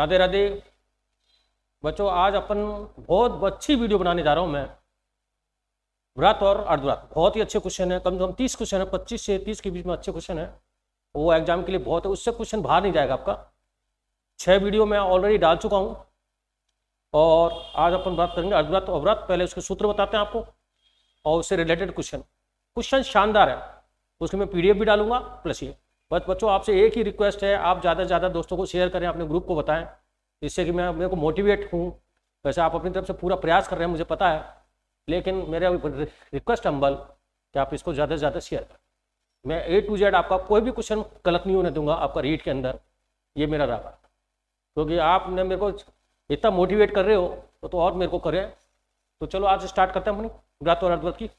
राधे राधे बच्चों आज अपन बहुत अच्छी वीडियो बनाने जा रहा हूं मैं व्रत और अर्धव्रत बहुत ही अच्छे क्वेश्चन है कम से कम तीस क्वेश्चन है पच्चीस से तीस के बीच में अच्छे क्वेश्चन है वो एग्जाम के लिए बहुत है उससे क्वेश्चन बाहर नहीं जाएगा आपका छह वीडियो मैं ऑलरेडी डाल चुका हूँ और आज अपन बात करेंगे अर्धव्रत और व्रत पहले उसके सूत्र बताते हैं आपको और उससे रिलेटेड क्वेश्चन क्वेश्चन शानदार है उसके मैं पीडीएफ भी डालूंगा प्लस ये बस बच्चों आपसे एक ही रिक्वेस्ट है आप ज़्यादा से ज़्यादा दोस्तों को शेयर करें अपने ग्रुप को बताएं जिससे कि मैं मेरे को मोटिवेट हूँ वैसे आप अपनी तरफ से पूरा प्रयास कर रहे हैं मुझे पता है लेकिन मेरा रिक्वेस्ट अम्बल कि आप इसको ज़्यादा से ज़्यादा शेयर करें मैं ए टू जेड आपका कोई भी क्वेश्चन गलत नहीं होने दूंगा आपका रीड के अंदर ये मेरा रहा क्योंकि तो आपने मेरे को इतना मोटिवेट कर रहे हो तो, तो और मेरे को करें तो चलो आज स्टार्ट करते हैं अपनी रात और अर्धव्रत की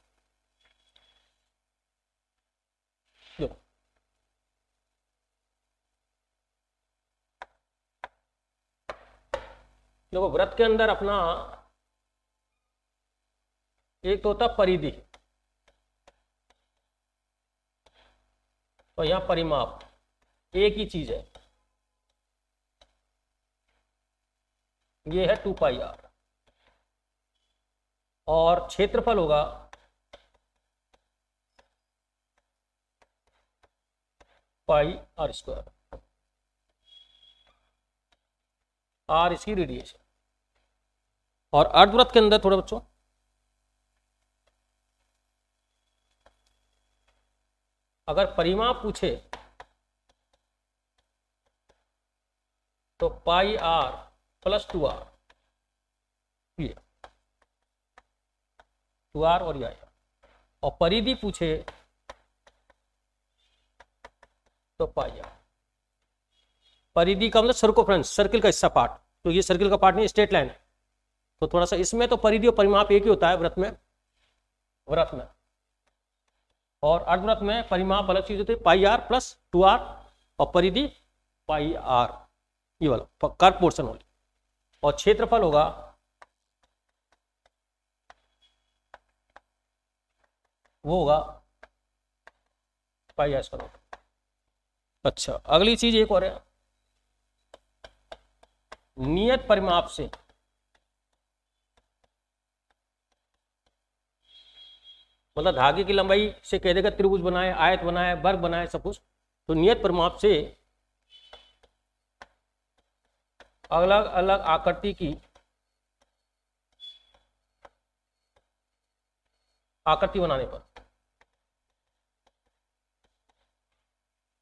देखो व्रत के अंदर अपना एक तो होता परिधि और यहां परिमाप एक ही चीज है ये है टू पाई आर और क्षेत्रफल होगा पाई आर स्क्वायर आर इसकी रेडिएशन और अर्धव्रत के अंदर थोड़ा बच्चों अगर परिमाप पूछे तो pi r plus two r ये टू आर और ये और परिधि पूछे तो पाई आर परिधि का मतलब सर्को फ्रेंड सर्किल का हिस्सा पार्ट तो ये सर्किल का पार्ट नहीं स्ट्रेट लाइन है तो थोड़ा सा इसमें तो परिधि और परिमाप एक ही होता है व्रत में व्रत में और अर्धव्रत में परिमाप अलग चीज होती है pi r plus two are और परिधि पाई आर ये वाला कर पोर्शन होगी और क्षेत्रफल होगा वो होगा पाई आर स्क्वायर अच्छा अगली चीज एक और है नियत परिमाप से मतलब धागे की लंबाई से कह देगा त्रिभुज बनाए आयत बनाए वर्ग बनाए सब कुछ तो नियत प्रमाप से अलग अलग आकृति की आकृति बनाने पर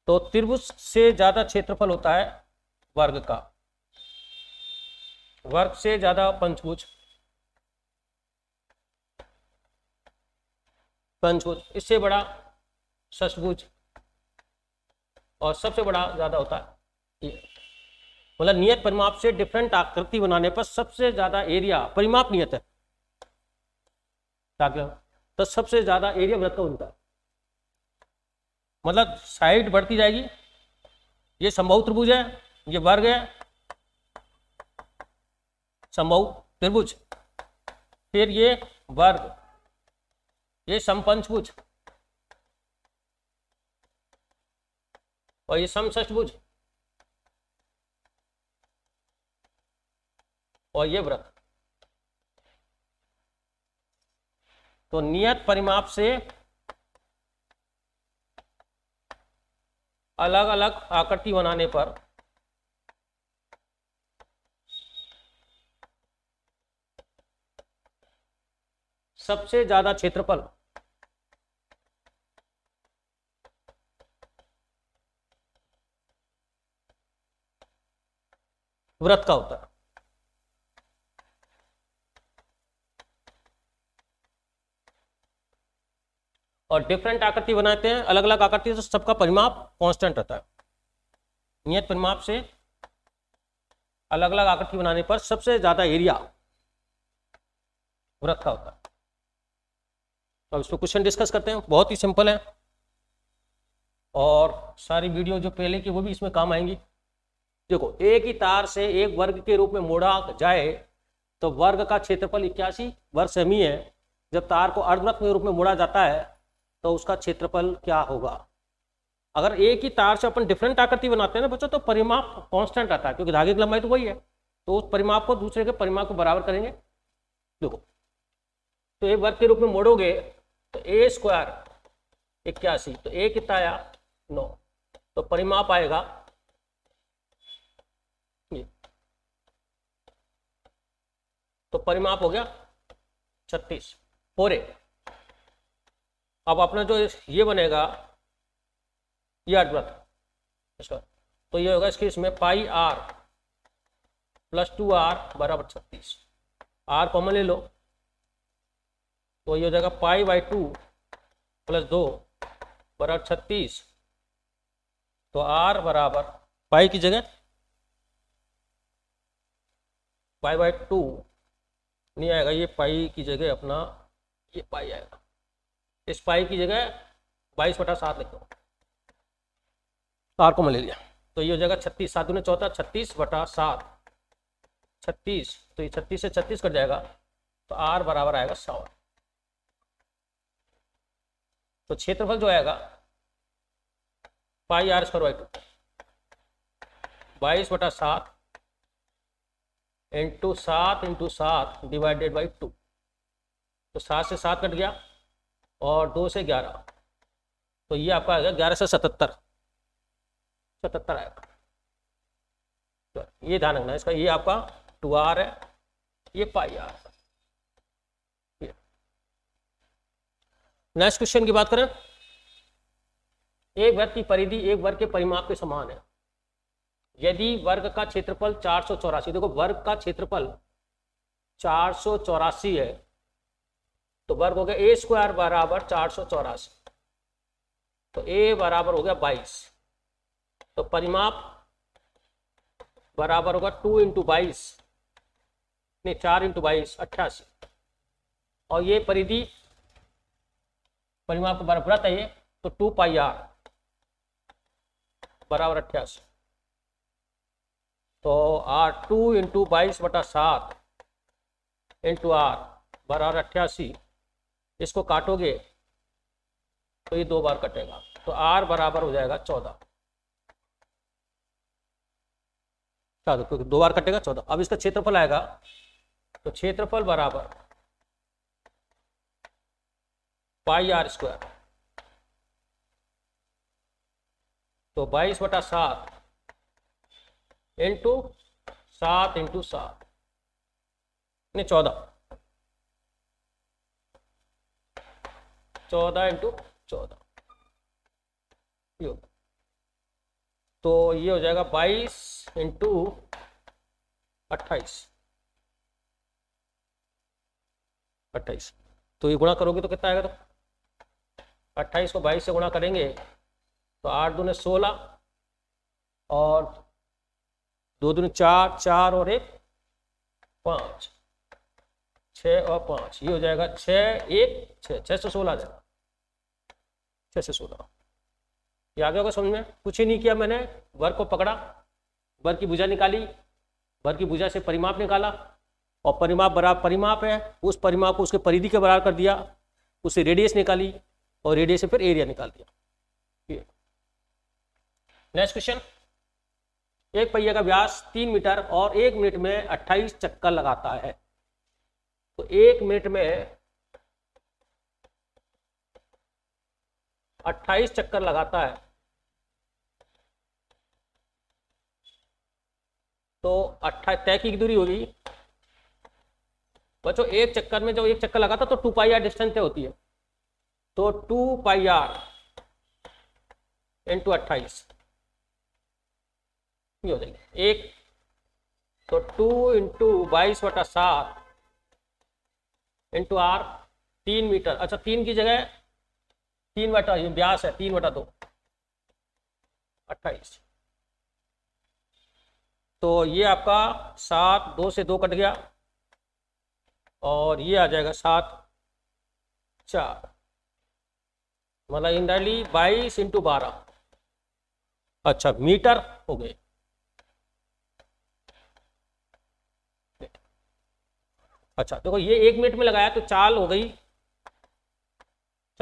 तो त्रिभुज से ज्यादा क्षेत्रफल होता है वर्ग का वर्ग से ज्यादा पंचभुज पंचभुज इससे बड़ा षष्टभुज और सबसे बड़ा ज़्यादा होता है ये मतलब नियत परिमाप से डिफरेंट आकृति बनाने पर सबसे ज़्यादा एरिया परिमाप नियत है तो सबसे ज़्यादा एरिया वृत्त का बनता है मतलब साइड बढ़ती जाएगी ये संभव त्रिभुज है ये वर्ग है संभव त्रिभुज फिर ये वर्ग ये समपंचभुज और ये समष्टभुज और ये व्रत तो नियत परिमाप से अलग अलग आकृति बनाने पर सबसे ज्यादा क्षेत्रफल व्रत का होता है और डिफरेंट आकृति बनाते हैं अलग अलग आकृति से सबका परिमाप कांस्टेंट रहता है नियत परिमाप से अलग अलग आकृति बनाने पर सबसे ज्यादा एरिया व्रत का होता है तो अब इसको क्वेश्चन डिस्कस करते हैं बहुत ही सिंपल है और सारी वीडियो जो पहले की वो भी इसमें काम आएंगी देखो एक ही तार से एक वर्ग के रूप में मोड़ा जाए तो वर्ग का क्षेत्रफल इक्यासी वर्ग सेमी है जब तार को अर्धवृत्त के रूप में मोड़ा जाता है तो उसका क्षेत्रफल क्या होगा अगर एक ही तार से अपन डिफरेंट आकृति बनाते हैं ना बच्चों तो परिमाप कांस्टेंट आता है क्योंकि धागे की लंबाई तो वही है तो उस परिमाप को दूसरे के परिमाप को बराबर करेंगे देखो तो एक वर्ग के रूप में मोड़ोगे तो ए स्क्वायर इक्यासी तो ए कितना आया नौ तो परिमाप आएगा तो परिमाप हो गया छत्तीस पोरे अब अपना जो ये बनेगा ये अर्धवृत्त इसका तो ये होगा इसके इसमें pi r plus two are बराबर छत्तीस आर कॉमन ले लो तो ये हो जाएगा पाई बाई टू प्लस दो बराबर छत्तीस तो आर बराबर पाई की जगह पाई बाई टू नहीं आएगा ये पाई की जगह अपना ये पाई आएगा इस पाई की जगह बाईस बटा सात लिख दो आर को मैं ले लिया तो ये हो जाएगा छत्तीस सात दूने चौथा छत्तीस बटा सात छत्तीस तो ये छत्तीस से छत्तीस कट जाएगा तो आर बराबर आएगा सौ तो क्षेत्रफल जो आएगा pi are square by two बाईस बटा सात इंटू सात इंटू सात डिवाइडेड बाई टू तो सात से सात कट गया और दो से ग्यारह तो ये आपका आ गया ग्यारह से सतहत्तर सतहत्तर आएगा तो ये ध्यान रखना इसका ये आपका टू आर है ये पाई आर नेक्स्ट क्वेश्चन की बात करें एक वर्ग की परिधि एक वर्ग के परिमाप के समान है यदि वर्ग का क्षेत्रफल चार सौ चौरासी देखो वर्ग का क्षेत्रफल चार सौ चौरासी है तो वर्ग हो गया ए स्क्वायर बराबर चार सौ चौरासी तो ए बराबर हो गया बाईस तो परिमाप बराबर होगा टू इंटू बाईस नहीं चार इंटू बाईस अट्ठासी और ये परिधि परिमाप का बराबर है ये तो टू पाई आर बराबर अट्ठासी तो आर टू इंटू बाईस बटा सात इंटू आर बराबर अट्ठासी इसको काटोगे तो ये दो बार कटेगा तो आर बराबर हो जाएगा चौदह क्योंकि दो बार कटेगा चौदह अब इसका क्षेत्रफल आएगा तो क्षेत्रफल बराबर पाई आर स्क्वायर तो बाईस बटा सात इंटू सात इंटू सात नहीं चौदह चौदह इंटू चौदह तो ये हो जाएगा बाईस इंटू अट्ठाईस अट्ठाईस तो ये गुणा करोगे तो कितना आएगा तो अट्ठाईस को बाईस से गुणा करेंगे तो आठ ने सोलह और दो दून चार चार और एक पांच छ और पांच ये हो जाएगा छ एक छ छः सौ सोलह जाएगा छः से सोलह ये आगे होगा समझ में कुछ ही नहीं किया मैंने वर्ग को पकड़ा वर्ग की भुजा निकाली वर्ग की भुजा से परिमाप निकाला और परिमाप बराबर परिमाप है उस परिमाप को उसके परिधि के बराबर कर दिया उसे रेडियस निकाली और रेडियस से फिर एरिया निकाल दिया नेक्स्ट क्वेश्चन एक पहिया का व्यास तीन मीटर और एक मिनट में अट्ठाईस चक्कर लगाता है तो एक मिनट में अट्ठाईस चक्कर लगाता है तो अट्ठाईस तय की दूरी होगी बच्चों एक चक्कर में जब एक चक्कर लगाता तो टू पाई आर डिस्टेंस तय होती है तो टू पाई आर इंटू अट्ठाईस ये हो जाएगा एक तो टू इंटू बाईस वटा सात इंटू आर तीन मीटर अच्छा तीन की जगह तीन वटा ये ब्यास है तीन वटा दो अट्ठाईस तो ये आपका सात दो से दो कट गया और ये आ जाएगा सात चार मतलब इंडाइली बाईस इंटू बारह अच्छा मीटर हो गए अच्छा देखो ये एक मिनट में लगाया तो चाल हो गई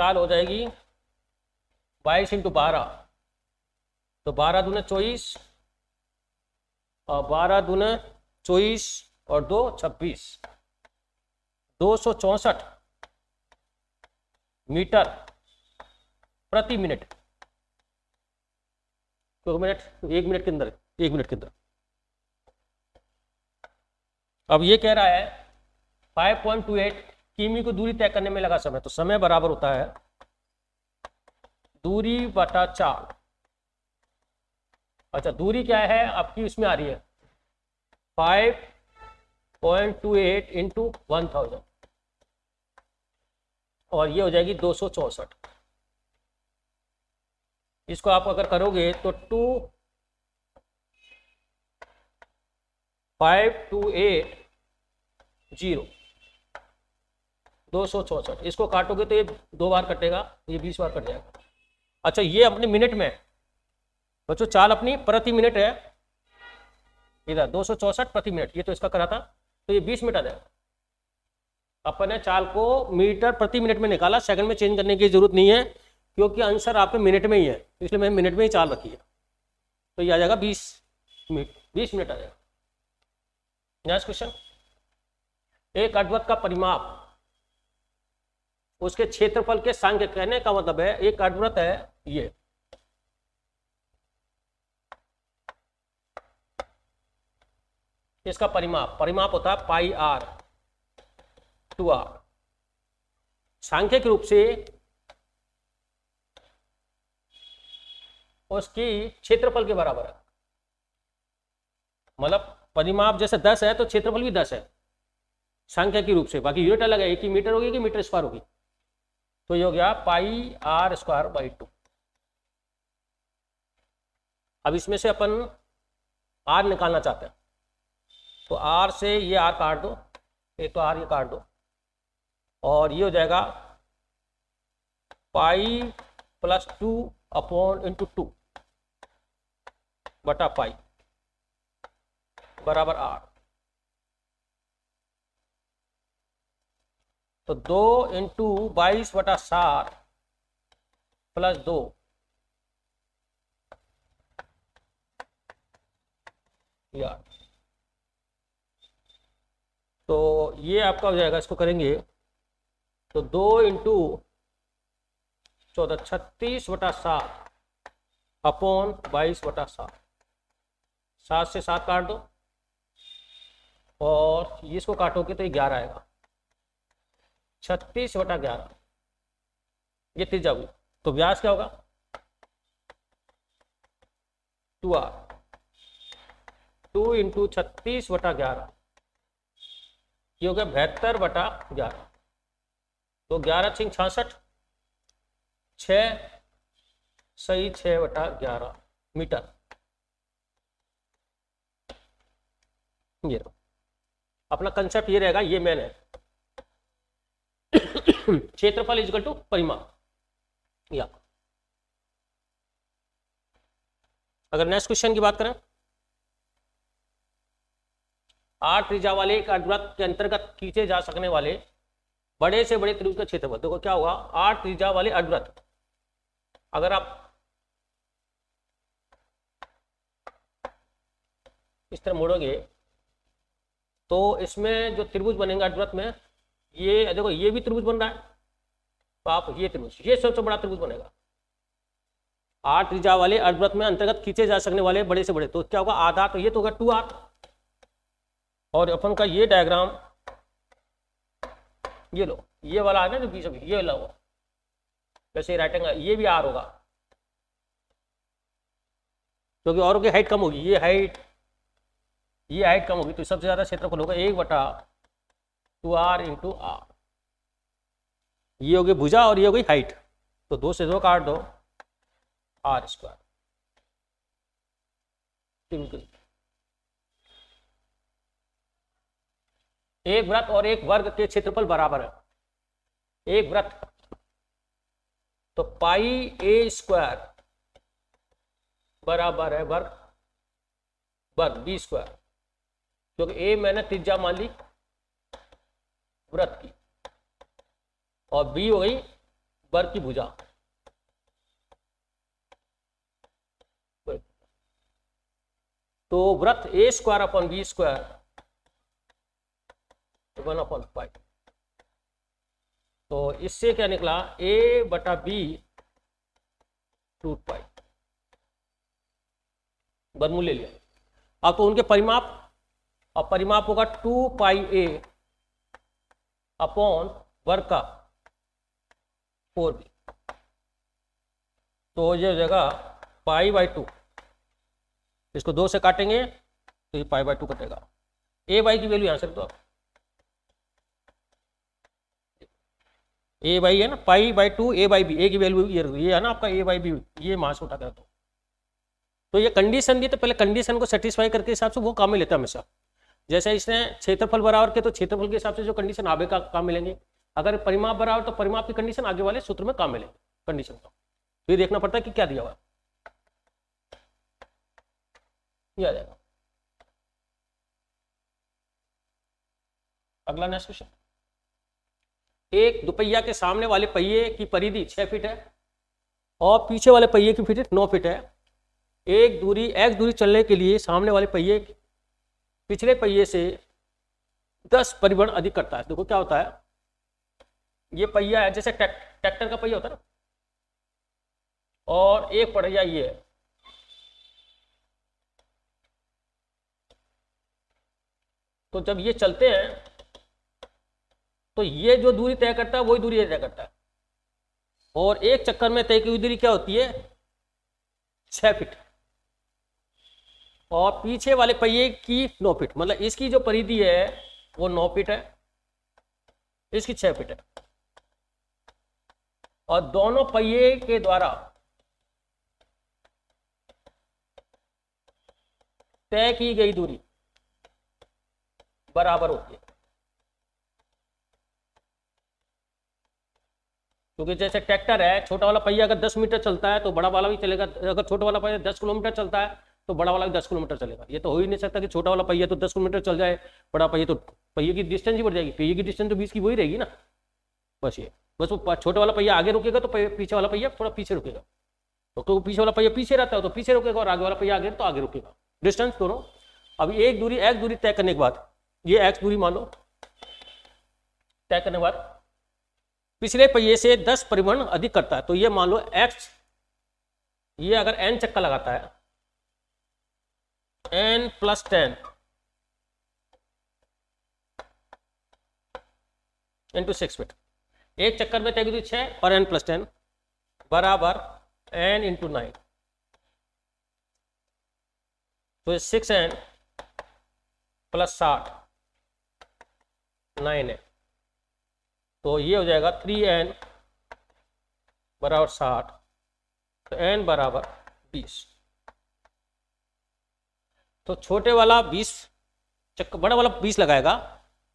चाल हो जाएगी बाईस इंटू बारह तो बारह दून चौबीस और बारह दून चौबीस और दो छब्बीस दो सौ चौसठ मीटर प्रति मिनट तो मिनट तो एक मिनट के अंदर एक मिनट के अंदर अब ये कह रहा है 5.28 किमी को दूरी तय करने में लगा समय तो समय बराबर होता है दूरी बटा चार अच्छा दूरी क्या है आपकी इसमें आ रही है 5.28 point two eight into one thousand और ये हो जाएगी दो सौ चौसठ इसको आप अगर करोगे तो two five two eight zero दो सौ चौसठ इसको काटोगे तो ये दो बार कटेगा ये बीस बार कट जाएगा अच्छा ये अपने मिनट में बच्चों चाल अपनी प्रति मिनट है इधर दो सौ चौसठ प्रति मिनट ये तो इसका करा था तो ये बीस मिनट आ जाएगा अपन ने चाल को मीटर प्रति मिनट में निकाला सेकंड में चेंज करने की जरूरत नहीं है क्योंकि आंसर आपके मिनट में ही है तो इसलिए मैंने मिनट में ही चाल रखी है तो ये आ जाएगा बीस मिनट बीस मिनट आ जाएगा नेक्स्ट क्वेश्चन एक अटवत का परिमाप उसके क्षेत्रफल के संघ कहने का मतलब है एक अर्धवृत्त है ये इसका परिमाप परिमाप होता है पाई आर टू आर सांख्यिक रूप से उसकी क्षेत्रफल के बराबर है मतलब परिमाप जैसे 10 है तो क्षेत्रफल भी 10 है संख्या के रूप से बाकी यूनिट अलग है एक ही मीटर होगी कि मीटर स्क्वायर होगी तो ये हो गया pi are square by two अब इसमें से अपन आर निकालना चाहते हैं तो आर से ये आर काट दो ये तो आर ये काट दो और ये हो जाएगा pi plus two upon into two बटा पाई बराबर आर तो दो इंटू बाईस बटा सात प्लस दो यार तो ये आपका हो जाएगा इसको करेंगे तो दो इंटू चौदह छत्तीस वटा सात अपॉन बाईस वटा सात सात से सात काट दो और इसको काटोगे तो ये ग्यारह आएगा छत्तीस बटा ग्यारह ये त्रिज्या हुई तो व्यास क्या होगा टू आर टू इंटू छत्तीस बटा ग्यारह ये हो गया बहत्तर बटा ग्यारह तो ग्यारह छिंग छासठ छ सही छ बटा ग्यारह मीटर ये अपना कंसेप्ट ये रहेगा ये मैन है क्षेत्रफल इज टू परिमाण या अगर नेक्स्ट क्वेश्चन की बात करें आठ त्रिजा वाले एक अर्धवृत्त के अंतर्गत खींचे जा सकने वाले बड़े से बड़े त्रिभुज का क्षेत्रफल देखो क्या होगा आठ त्रिजा वाले अर्धवृत्त अगर आप इस तरह मोड़ोगे तो इसमें जो त्रिभुज बनेगा अर्धवृत्त में ये देखो ये भी त्रिभुज बन रहा है तो आप ये त्रिभुज ये सबसे बड़ा त्रिभुज बनेगा आठ त्रिजा वाले अर्धव्रत में अंतर्गत खींचे जा सकने वाले बड़े से बड़े तो क्या होगा आधा तो ये तो होगा टू आर और अपन का ये डायग्राम ये लो ये वाला है ना जो बीच में ये वाला होगा वैसे राइट एंगल ये भी आर होगा क्योंकि और की हाइट कम होगी ये हाइट ये हाइट कम होगी तो सबसे ज़्यादा क्षेत्रफल होगा एक बटा टू आर इंटू आर ये हो गई भुजा और ये हो गई हाइट तो दो से दो काट दो आर स्क्वायर सिंपल एक व्रत और एक वर्ग के क्षेत्रफल बराबर है एक व्रत तो पाई ए स्क्वायर बराबर है वर्ग वर्ग बी स्क्वायर क्योंकि ए मैंने त्रिज्या मान ली व्रत की और बी हो गई बर की भुजा तो व्रत a square upon b square one upon five तो इससे क्या निकला ए बटा बी टू पाई वर्मू ले लिया अब तो उनके परिमाप अब परिमाप होगा टू पाई ए अपॉन वर्क का फोर बी तो ये जाएगा पाई बाई टू इसको दो से काटेंगे तो ये पाई बाई टू कटेगा ए बाई की वैल्यू यहां से दो आप ए बाई है ना pi by two A by b a की वैल्यू ये ये है ना आपका ए बाई बी ये वहां से उठा कर तो ये कंडीशन दी तो पहले कंडीशन को सेटिस्फाई करके हिसाब से वो काम ही लेता हमेशा जैसे इसने क्षेत्रफल बराबर के तो क्षेत्रफल के हिसाब से जो कंडीशन आगे का काम मिलेंगे अगर परिमाप बराबर तो परिमाप की कंडीशन आगे वाले सूत्र में काम मिलेंगे कंडीशन का तो ये देखना पड़ता है कि क्या दिया हुआ आ जाएगा अगला नेक्स्ट क्वेश्चन एक दुपहिया के सामने वाले पहिए की परिधि छह फीट है और पीछे वाले पहिए की फीट नौ फीट है एक दूरी एक दूरी चलने के लिए सामने वाले पहिए पिछले पहिए से दस परिवहन अधिक करता है देखो क्या होता है ये पहिया है जैसे ट्रैक्टर का पहिया होता है ना और एक पढ़िया ये है तो जब ये चलते हैं तो ये जो दूरी तय करता है वही दूरी तय करता है और एक चक्कर में तय की हुई दूरी क्या होती है छह फिट और पीछे वाले पहिए की नौ फिट मतलब इसकी जो परिधि है वो नौ फीट है इसकी छह फिट है और दोनों पहिए के द्वारा तय की गई दूरी बराबर होती है क्योंकि जैसे ट्रैक्टर है छोटा वाला पहिया अगर 10 मीटर चलता है तो बड़ा वाला भी चलेगा अगर छोटा वाला पहिया 10 किलोमीटर चलता है तो बड़ा वाला भी दस किलोमीटर चलेगा ये तो हो ही नहीं सकता कि छोटा वाला पहिया तो दस किलोमीटर चल जाए बड़ा पहिया तो पहिए की डिस्टेंस ही बढ़ जाएगी पहिए की डिस्टेंस तो बीस की वही रहेगी ना बस ये बस वो छोटा वाला पहिया आगे रुकेगा तो पीछे वाला पहिया थोड़ा पीछे रुकेगा तो क्योंकि तो पीछे वाला पहिया पीछे रहता है तो पीछे रुकेगा और आगे वाला पहिया आगे तो आगे रुकेगा डिस्टेंस दोनों अब एक दूरी एक्स दूरी तय करने के बाद ये एक्स दूरी मान लो तय करने के बाद पिछले पहिए से दस परिवहन अधिक करता है तो ये मान लो एक्स ये अगर एन चक्का लगाता है N plus ten into six feet एक चक्कर में तेगी छ और एन प्लस टेन बराबर एन इंटू नाइन तो सिक्स एन प्लस साठ नाइन एन तो ये हो जाएगा थ्री एन बराबर साठ तो एन बराबर बीस तो छोटे वाला बीस चक्कर बड़ा वाला बीस लगाएगा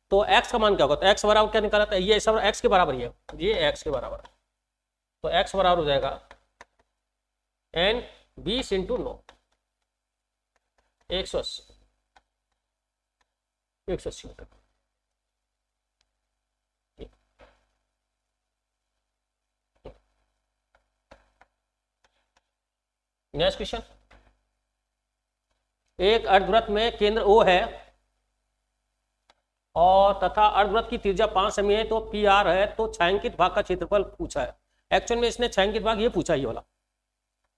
तो एक्स का मान क्या होगा तो एक्स बराबर क्या निकाला था ये सब एक्स के बराबर ही है ये एक्स के बराबर तो एक्स बराबर हो जाएगा एन बीस इंटू नो एक सौ अस्सी एक सौ अस्सी मीटर नेक्स्ट क्वेश्चन एक अर्धवृत्त में केंद्र ओ है और तथा अर्धवृत्त की त्रिज्या पांच सेमी है तो पी आर है तो छायांकित भाग का क्षेत्रफल पूछा है एक्चुअल में इसने छायांकित भाग ये पूछा ये वाला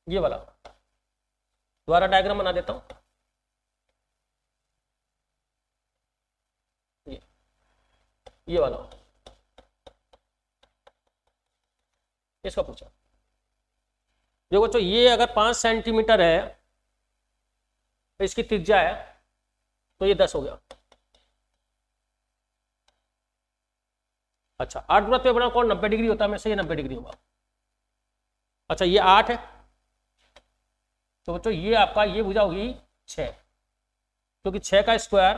ये वाला द्वारा डायग्राम बना देता हूं ये, वाला इसका पूछा देखो तो ये अगर पांच सेंटीमीटर है तो इसकी त्रिज्या है तो ये दस हो गया अच्छा आठ गुणा तो बना कौन नब्बे डिग्री होता है ये नब्बे डिग्री होगा अच्छा ये आठ है तो बच्चों ये आपका ये भुजा होगी छ क्योंकि छह का स्क्वायर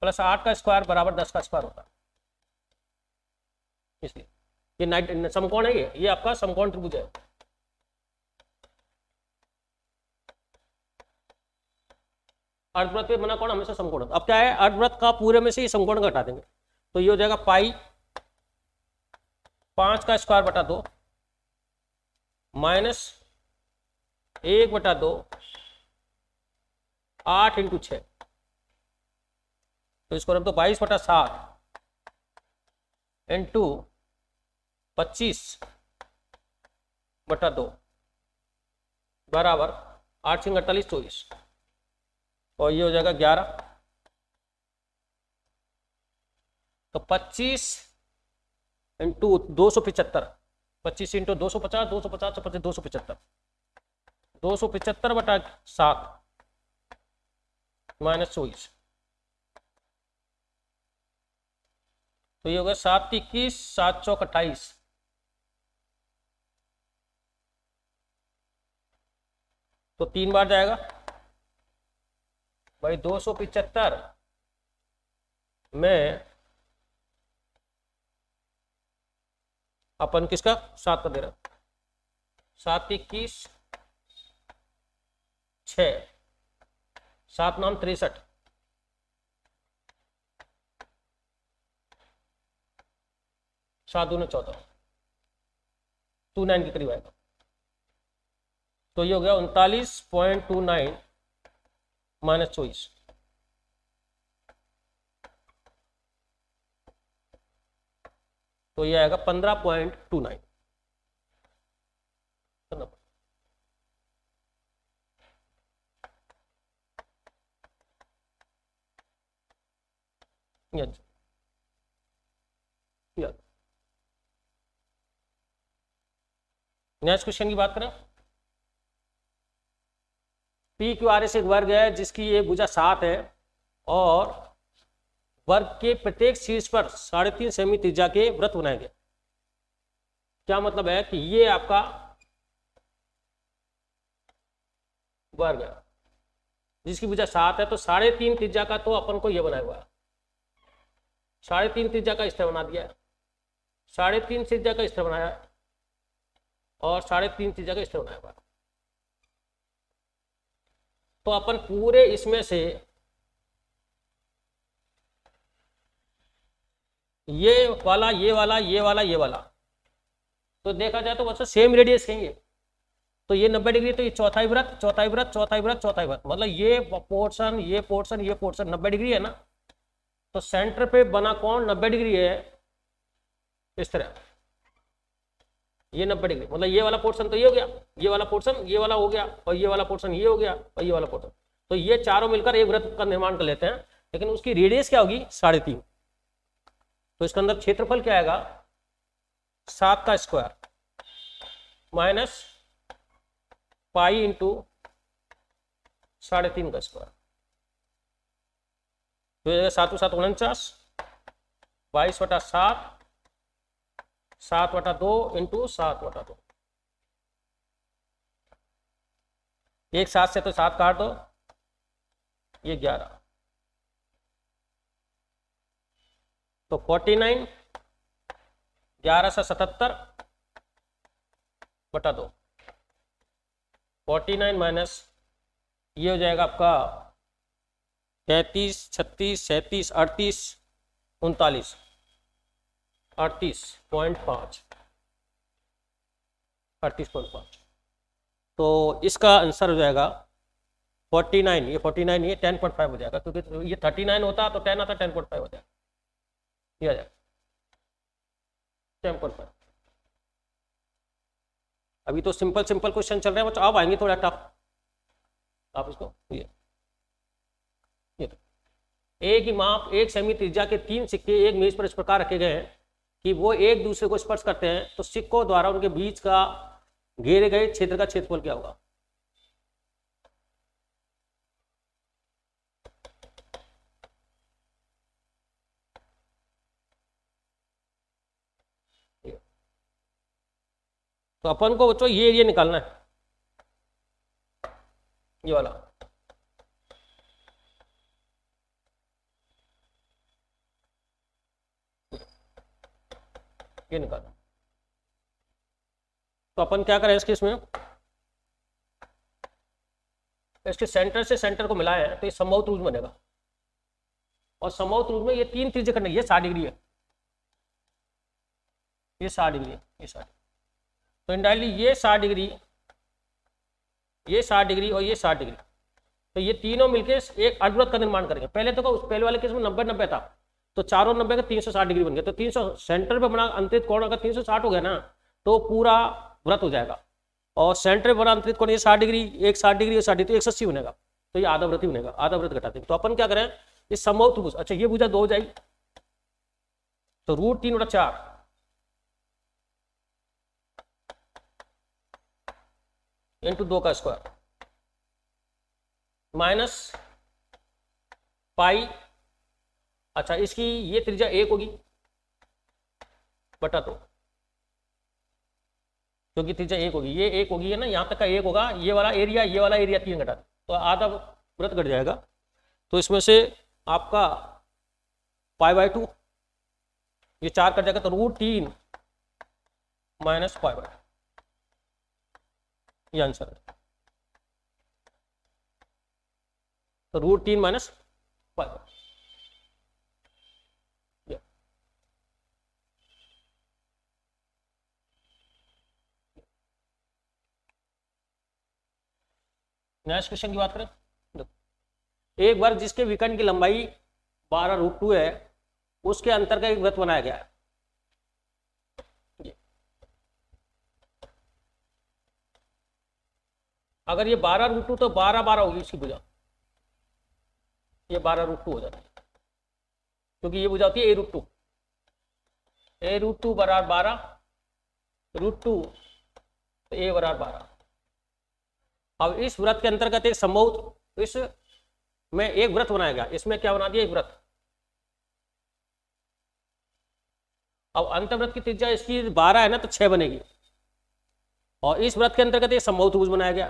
प्लस आठ का स्क्वायर बराबर दस का स्क्वायर होता है इसलिए ये समकोण है ये ये आपका समकोण त्रिभुज है अर्धव्रत पे बना कौन हमेशा समकोण अब क्या है अर्धव्रत का पूरे में से ये समकोण घटा देंगे तो ये हो जाएगा पाई पांच का स्क्वायर बटा दो माइनस एक बटा दो आठ इंटू छ तो इसको रख दो बाईस बटा सात इंटू पच्चीस बटा दो बराबर आठ सिंह अड़तालीस चौबीस और ये हो जाएगा ग्यारह तो पच्चीस इंटू दो सौ पिचहत्तर पच्चीस इंटू दो सौ पचास दो सौ पचास पच्चीस दो सौ पिचहत्तर दो सौ पिचहत्तर बटा सात माइनस चौबीस तो ये हो गया सात इक्कीस सात सौ अट्ठाईस तो तीन बार जाएगा भाई दो सौ पिचहत्तर में अपन किसका सात का दे रहा सात इक्कीस छ सात नाम तिरसठ सात दून चौदह टू नाइन के करीब आएगा तो ये हो गया उनतालीस पॉइंट टू नाइन माइनस चौबीस तो ये आएगा पंद्रह point two nine next question की बात करें पी क्यू आर एस एक वर्ग है जिसकी ये भुजा सात है और वर्ग के प्रत्येक शीर्ष पर साढ़े तीन सेमी त्रिज्या के व्रत बनाए गए क्या मतलब है कि ये आपका वर्ग है जिसकी भुजा सात है तो साढ़े तीन त्रिज्या का तो अपन को ये बनाया हुआ है साढ़े तीन त्रिज्या का स्तर बना दिया साढ़े तीन त्रिज्या का स्तर बनाया और साढ़े तीन त्रिज्या का स्तर बनाया हुआ तो अपन पूरे इसमें से ये वाला ये वाला ये वाला ये वाला तो देखा जाए तो वह सेम रेडियस कहेंगे तो ये नब्बे डिग्री तो ये चौथाई व्रत चौथाई व्रत चौथाई व्रत चौथाई व्रत मतलब ये पोर्शन ये पोर्शन ये पोर्शन नब्बे डिग्री है ना तो सेंटर पे बना कौन नब्बे डिग्री है इस तरह ये नब्बे डिग्री मतलब ये वाला पोर्शन तो ये हो गया ये वाला पोर्शन ये वाला हो गया और ये वाला पोर्शन ये हो गया और ये वाला पोर्शन तो ये चारों मिलकर एक वृत्त का निर्माण कर लेते हैं लेकिन उसकी रेडियस क्या होगी साढ़े तीन तो इसके अंदर क्षेत्रफल क्या आएगा सात का स्क्वायर माइनस पाई इंटू साढ़े तीन का स्क्वायर तो सातों सात उनचास बाईस वटा सात सात वटा दो इंटू सात वटा दो एक सात से तो सात काट दो ये ग्यारह तो फोर्टी नाइन ग्यारह सौ सतहत्तर बटा दो फोर्टी नाइन माइनस ये हो जाएगा आपका तैतीस छत्तीस सैंतीस अड़तीस उनतालीस अड़तीस पॉइंट पाँच अड़तीस पॉइंट पाँच तो इसका आंसर हो जाएगा फोर्टी नाइन ये फोर्टी नाइन ये टेन पॉइंट फाइव हो जाएगा क्योंकि तो ये थर्टी नाइन होता तो टेन आता टेन पॉइंट फाइव हो जाएगा ये आ जाएगा टेन पॉइंट फाइव अभी तो सिंपल सिंपल क्वेश्चन चल रहे हैं बच्चों अब आएंगे थोड़ा टफ आप इसको ये ये तो। एक ही माप एक सेमी त्रिज्या के तीन सिक्के एक मेज पर इस प्रकार रखे गए हैं कि वो एक दूसरे को स्पर्श करते हैं तो सिक्कों द्वारा उनके बीच का घेरे गए क्षेत्र का क्षेत्रफल क्या होगा तो अपन को बच्चों ये एरिया निकालना है ये वाला ये निकाला तो अपन क्या करें इसके इसमें इसके सेंटर से सेंटर को मिलाया हैं तो ये संभव त्रुज बनेगा और संभव त्रुज में ये तीन चीजें करने ये साठ डिग्री है ये साठ डिग्री है ये साठ तो इंडायरेक्टली ये साठ डिग्री तो ये साठ डिग्री और ये साठ डिग्री तो ये तीनों मिलके एक अर्धवृत्त का निर्माण करेंगे पहले तो उस पहले वाले केस में नब्बे नब्बे था तो चारों नब्बे का तीन सौ साठ डिग्री बन गया तो तीन सौ सेंटर पे बना अंतरित कोण अगर तीन सौ साठ हो गया ना तो पूरा व्रत हो जाएगा और सेंटर पे बना अंतरित कोण ये साठ डिग्री एक साठ डिग्री और साठ डिग्री तो एक सौ अस्सी बनेगा तो ये आधा व्रत ही बनेगा आधा व्रत घटाते हैं तो अपन क्या करें ये संभव त्रिभुज अच्छा ये भुजा दो हो जाएगी तो रूट तीन बटा चार इंटू दो का स्क्वायर माइनस पाई अच्छा इसकी ये त्रिज्या एक होगी बटा दो तो। क्योंकि त्रिज्या एक होगी ये एक होगी है ना यहाँ तक का एक होगा ये वाला एरिया ये वाला एरिया तीन घटा तो आधा व्रत घट जाएगा तो इसमें से आपका पाई बाय टू ये चार कट जाएगा तो रूट तीन माइनस पाई बाई ये आंसर है तो रूट तीन minus pi by next question की बात करें देखो एक वर्ग जिसके विकर्ण की लंबाई बारह रूट टू है उसके अंतर का एक व्रत बनाया गया है अगर ये बारह रूट टू तो बारह बारह होगी इसकी भुजा ये बारह रूट टू हो जाता है क्योंकि ये भुजा होती है A root two A root two बराबर बारह रूट टू तो ए बराबर बारह अब इस व्रत के अंतर्गत एक संभव इस में एक व्रत बनाया गया इसमें क्या बना दिया एक व्रत अब अंत व्रत की त्रिज्या इसकी बारह है ना तो छह बनेगी और इस व्रत के अंतर्गत एक संभव भूज बनाया गया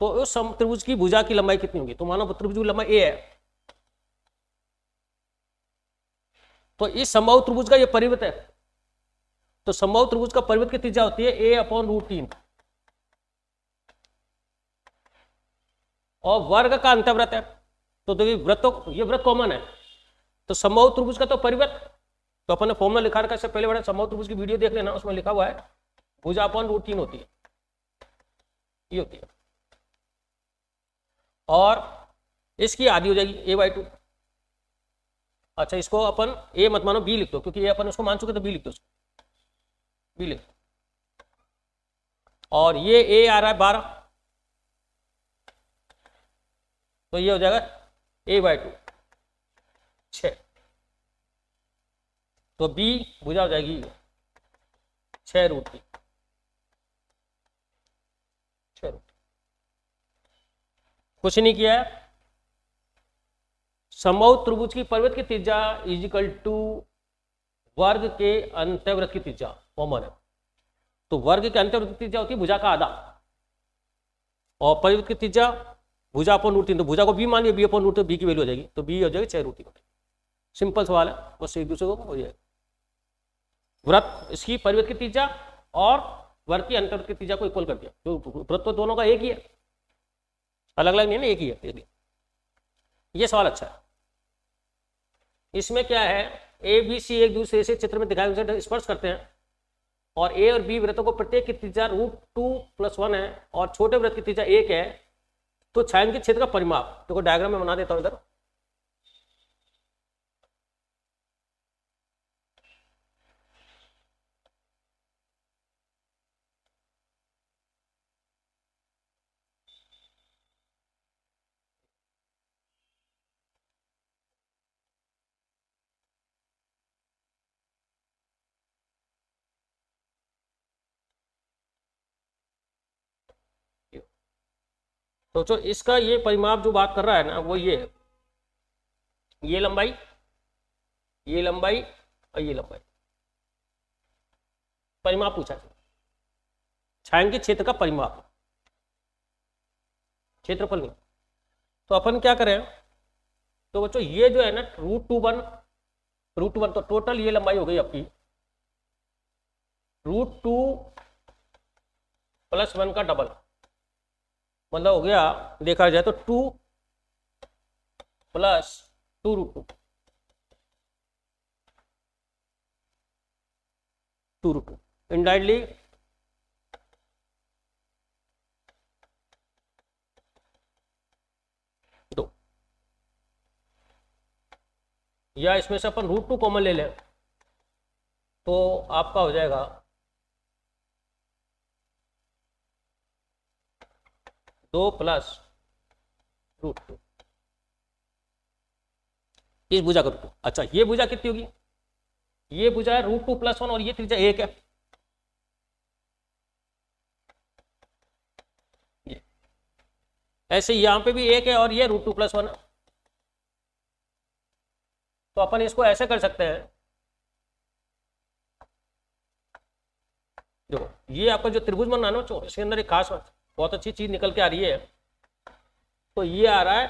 तो उस त्रिभुज की भुजा की लंबाई कितनी होगी तो मानो त्रिभुज की लंबाई ए है तो इस संभव त्रिभुज का ये परिवृत है तो संभव त्रिभुज का परिवृत की त्रिज्या होती है ए अपॉन रूट तीन और वर्ग का अंतर्व्रत है तो देखिए व्रतों ये व्रत कॉमन है तो संभव त्रिभुज का तो परिवृत तो अपने फॉर्मुला लिखा रखा इससे पहले बड़ा संभव त्रिभुज की वीडियो देख लेना उसमें लिखा हुआ है भुजा अपॉन रूट तीन होती है ये होती है और इसकी आधी हो जाएगी ए बाई टू अच्छा इसको अपन ए मत मानो बी लिख दो क्योंकि ये अपन उसको मान चुके तो बी लिख दो बी लिख और ये ए आ रहा है बारह तो ये हो जाएगा ए बाई टू छ तो बी बुझा हो जाएगी छ रूट की छ रूट कुछ नहीं किया है समभव त्रिभुज की पर्वत की त्रिज्या इज इक्वल टू वर्ग के अंत्यव्रत की त्रिज्या कॉमन है तो वर्ग के अंत्यव्रत की त्रिज्या होती है भुजा का आधा और पर्वत की त्रिज्या भुजा अपन रूट तो भुजा को बी मानिए बी अपन रूट बी की वैल्यू हो जाएगी तो बी हो जाएगी छह रूट सिंपल सवाल है बस एक दूसरे को हो जाएगा व्रत इसकी पर्वत की त्रिज्या और वर्ग की अंतर्वृत्त की त्रिज्या को इक्वल कर दिया तो व्रत तो दोनों का एक ही है अलग अलग नहीं ना एक ही है ये सवाल अच्छा है इसमें क्या है ए बी सी एक दूसरे से क्षेत्र में दिखाए स्पर्श करते हैं और ए और बी व्रतों को प्रत्येक की त्रिज्या रूट टू प्लस वन है और छोटे व्रत की त्रिज्या एक है तो छायांकित क्षेत्र का परिमाप देखो तो डायग्राम में बना देता हूँ इधर सोचो इसका ये परिमाप जो बात कर रहा है ना वो ये है ये लंबाई ये लंबाई और ये लंबाई परिमाप पूछा था छायांकित क्षेत्र का परिमाप क्षेत्रफल में तो अपन क्या करें तो बच्चों ये जो है ना root two one root one तो टोटल ये लंबाई हो गई आपकी रूट टू प्लस वन का डबल मतलब हो गया देखा जाए तो two plus two root two two root two indirectly दो या इसमें से अपन रूट टू कॉमन ले लें तो आपका हो जाएगा दो प्लस रूट टू इस भुजा का रूट अच्छा ये भुजा कितनी होगी ये भुजा है रूट टू प्लस वन और ये त्रिज्या एक है ऐसे यहां पे भी एक है और ये रूट टू प्लस वन तो अपन इसको ऐसे कर सकते हैं देखो ये आपका जो त्रिभुज है ना इसके अंदर एक खास बात बहुत अच्छी चीज निकल के आ रही है तो ये आ रहा है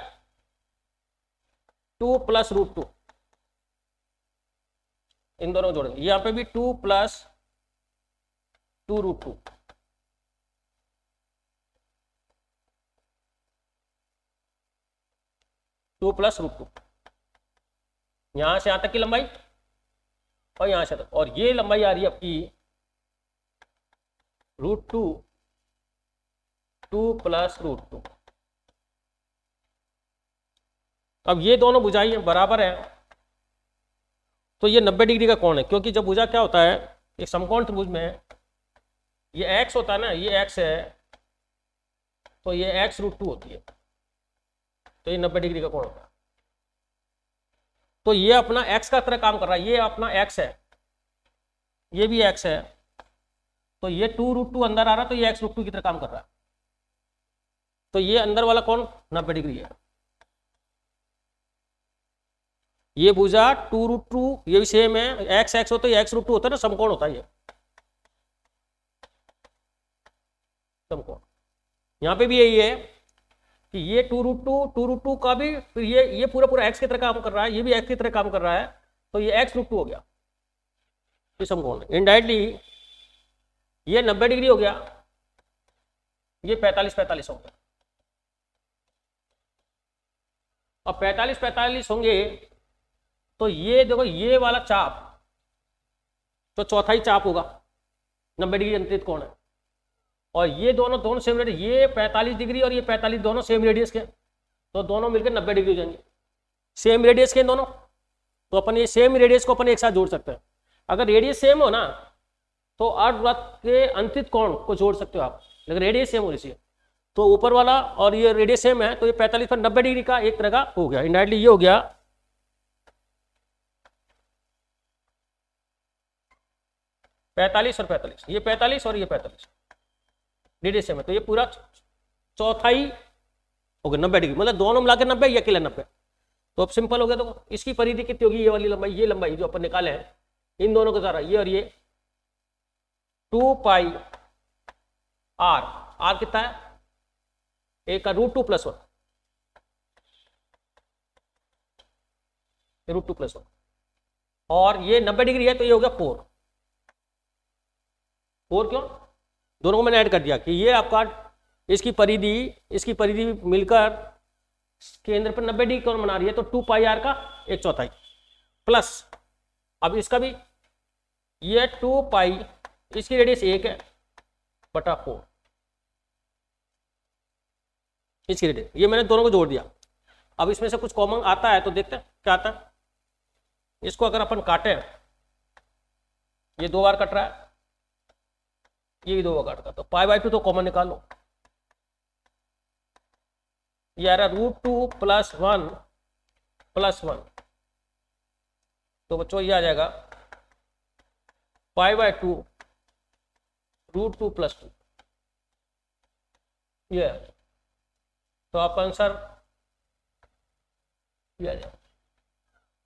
टू प्लस रूट टू इन दोनों जोड़ेंगे यहां पे भी two plus two root two two plus root two यहां से यहां तक की लंबाई और यहां से तक और ये लंबाई आ रही है आपकी root two two plus root two अब ये दोनों है बराबर है तो ये 90 डिग्री का कोण है क्योंकि जब भुजा क्या होता है एक समकोण त्रिभुज में ये एक्स होता है ना ये एक्स है तो ये एक्स रूट टू होती है तो ये 90 डिग्री का कोण होता है तो ये अपना एक्स का तरह काम कर रहा है ये अपना एक्स है ये भी एक्स है तो ये टू रूट टू अंदर आ रहा है तो ये एक्स रूट टू की तरह काम कर रहा है तो ये अंदर वाला कौन नब्बे डिग्री है ये भुजा टू रूट टू ये भी सेम है एक्स एक्स होता है एक्स रूट टू होता है ना समकोण होता है ये समकोण यहां पे भी यही है कि ये two root two two root two का भी फिर ये ये पूरा पूरा एक्स की तरह काम कर रहा है ये भी एक्स की तरह काम कर रहा है तो ये एक्स रूट टू हो गया ये समकोण इनडायरेक्टली ये नब्बे डिग्री हो गया ये पैंतालीस पैंतालीस हो गया और 45 45 होंगे तो ये देखो ये वाला चाप तो चौथाई चाप होगा नब्बे डिग्री अंतरित कोण है और ये दोनों दोनों सेम रेडियस ये 45 डिग्री और ये 45 दोनों सेम रेडियस के तो दोनों मिलकर 90 डिग्री हो जाएंगे सेम रेडियस के दोनों तो अपन ये सेम रेडियस को अपन एक साथ जोड़ सकते हैं अगर रेडियस सेम हो ना तो अर्धवृत्त के अंतित कोण को जोड़ सकते हो आप लेकिन रेडियस सेम होनी चाहिए तो ऊपर वाला और ये रेडियस सेम है तो ये 45 पर नब्बे डिग्री का एक तरह का हो गया इंडायरेक्टली ये हो गया पैंतालीस और पैंतालीस ये पैंतालीस और ये पैंतालीस रेडियस सेम है तो ये पूरा चौथाई हो गया नब्बे डिग्री मतलब दोनों मिलाकर नब्बे या अकेला नब्बे तो अब सिंपल हो गया तो इसकी परिधि कितनी होगी ये वाली लंबाई ये लंबाई जो अपन निकाले हैं इन दोनों का सारा ये और ये टू पाई आर आर कितना है ए का root two plus one root two plus one और ये नब्बे डिग्री है तो ये हो गया फोर फोर क्यों दोनों को मैंने ऐड कर दिया कि ये आपका इसकी परिधि इसकी परिधि मिलकर केंद्र पर नब्बे डिग्री कौन बना रही है तो टू पाई आर का एक चौथाई प्लस अब इसका भी ये टू पाई इसकी रेडियस एक है बटा फोर इसके रिलेटेड ये मैंने दोनों को जोड़ दिया अब इसमें से कुछ कॉमन आता है तो देखते हैं क्या आता है इसको अगर अपन काटे ये दो बार कट रहा है ये भी दो बार काटता रहा तो पाई बाई टू तो कॉमन निकाल लो ये आ रहा root two plus one plus one तो बच्चों ये आ जाएगा pi by two root two plus two ये तो आप आंसर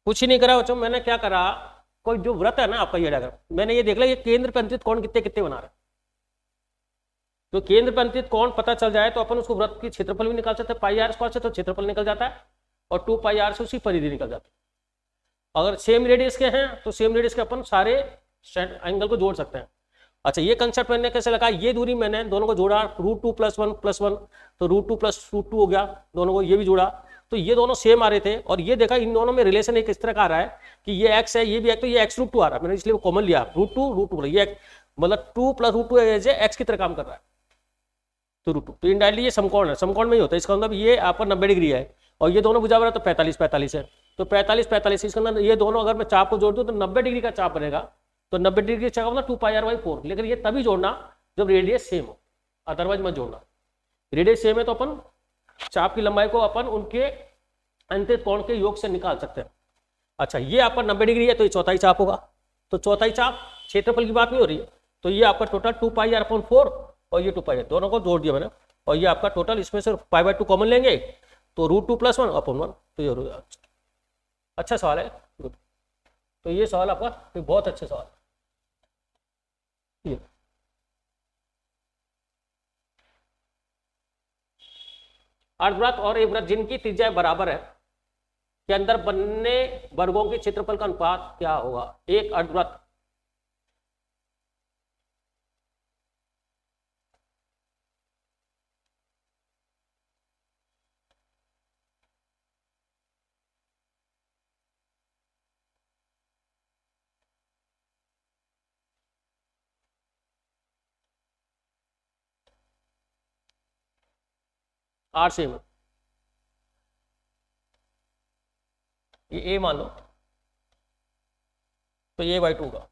कुछ ही नहीं करा बच्चों मैंने क्या करा कोई जो व्रत है ना आपका ये डायग्राम मैंने ये देख लिया ये केंद्र पे कौन कितने कितने बना रहा है तो केंद्र पे कौन पता चल जाए तो अपन उसको व्रत की क्षेत्रफल भी निकाल सकते हैं पाई आर स्क्वायर से तो क्षेत्रफल निकल जाता है और टू पाई आर से उसी परिधि निकल जाती है अगर सेम रेडियस के हैं तो सेम रेडियस के अपन सारे एंगल को जोड़ सकते हैं अच्छा ये कंसेप्ट मैंने कैसे लगा ये दूरी मैंने दोनों को जोड़ा root two plus one plus one तो root two plus root two हो गया दोनों को ये भी जोड़ा तो ये दोनों सेम आ रहे थे और ये देखा इन दोनों में रिलेशन एक इस तरह का आ रहा है कि ये एक्स है ये भी एक्स तो ये एक्स रूट टू आ रहा है मैंने इसलिए कॉमन लिया रूट टू रूट टू ये मतलब two plus root two X की तरह काम कर रहा है तो रूट टू तो इनडायरेक्टली ये समकोण है समकोण में ही होता है इसका मतलब ये आपका नब्बे डिग्री है और ये दोनों बुझा रहा है तो पैंतालीस पैंतालीस है तो पैंतालीस पैंतालीस इसके अंदर मतलब ये दोनों अगर मैं चाप को जोड़ दूँ तो नब्बे डिग्री का चाप बनेगा तो नब्बे डिग्री की मतलब two pi R by four लेकिन ये तभी जोड़ना जब रेडियस सेम हो अदरवाइज मत जोड़ना रेडियस सेम है तो अपन चाप की लंबाई को अपन उनके अंतरित कोण के योग से निकाल सकते हैं अच्छा ये आपका नब्बे डिग्री है तो ये चौथाई चाप होगा तो चौथाई चाप क्षेत्रफल की बात नहीं हो रही है तो ये आपका total two pi R upon four और ये टू पाई आर दोनों को जोड़ दिया मैंने और ये आपका टोटल इसमें से पाई बाई टू कॉमन लेंगे तो root two plus one upon one तो ये अच्छा सवाल है तो ये सवाल आपका बहुत अच्छा सवाल है अर्धव्रत और एक व्रत जिनकी त्रिज्या बराबर है के अंदर बनने वर्गों के क्षेत्रफल का अनुपात क्या होगा एक अर्धव्रत आर सेवन ये ए मान लो तो ये बाई टू का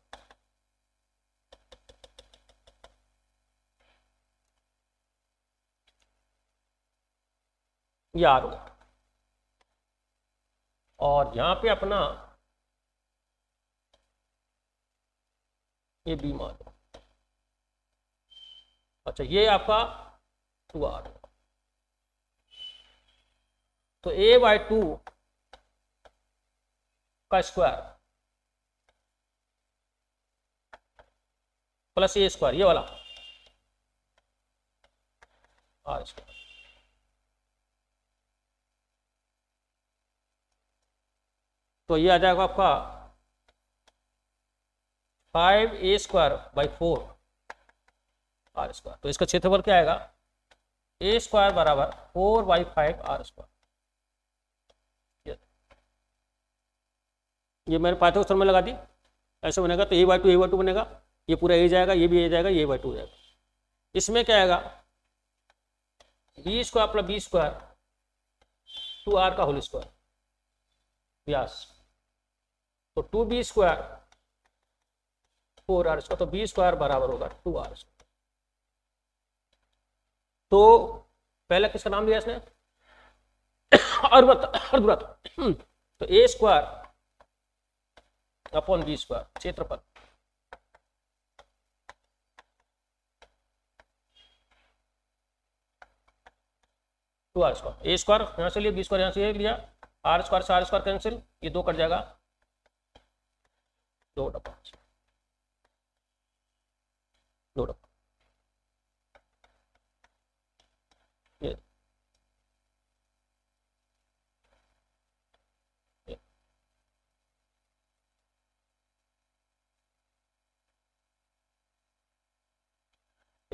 ये आर होगा और यहां पे अपना ये बी मान लो अच्छा ये आपका टू आर होगा तो ए बाय टू का स्क्वायर प्लस ए स्क्वायर ये वाला आर स्क्वायर तो ये आ जाएगा आपका five A square by four R square तो इसका क्षेत्रफल क्या आएगा ए स्क्वायर बराबर four by five R square ये मैंने पाइथागोरस थ्योरम में लगा दी ऐसे बनेगा तो A by two A by two बनेगा ये पूरा ए जाएगा ये भी ए जाएगा ये बाई टू जाएगा इसमें क्या आएगा B square plus B square two R का होल स्क्वायर व्यास तो two B square four R square तो बी स्क्वायर बराबर होगा टू आर स्क्वायर तो पहला किसका नाम लिया इसने अर्वत अर्धव्रत तो A square upon B square क्षेत्रफल two R square A square यहां से लिया बी स्क्वायर यहां से लिया आर स्क्वायर से आर स्क्वायर कैंसिल ये दो कट जाएगा दो डब्बा दो डब्बा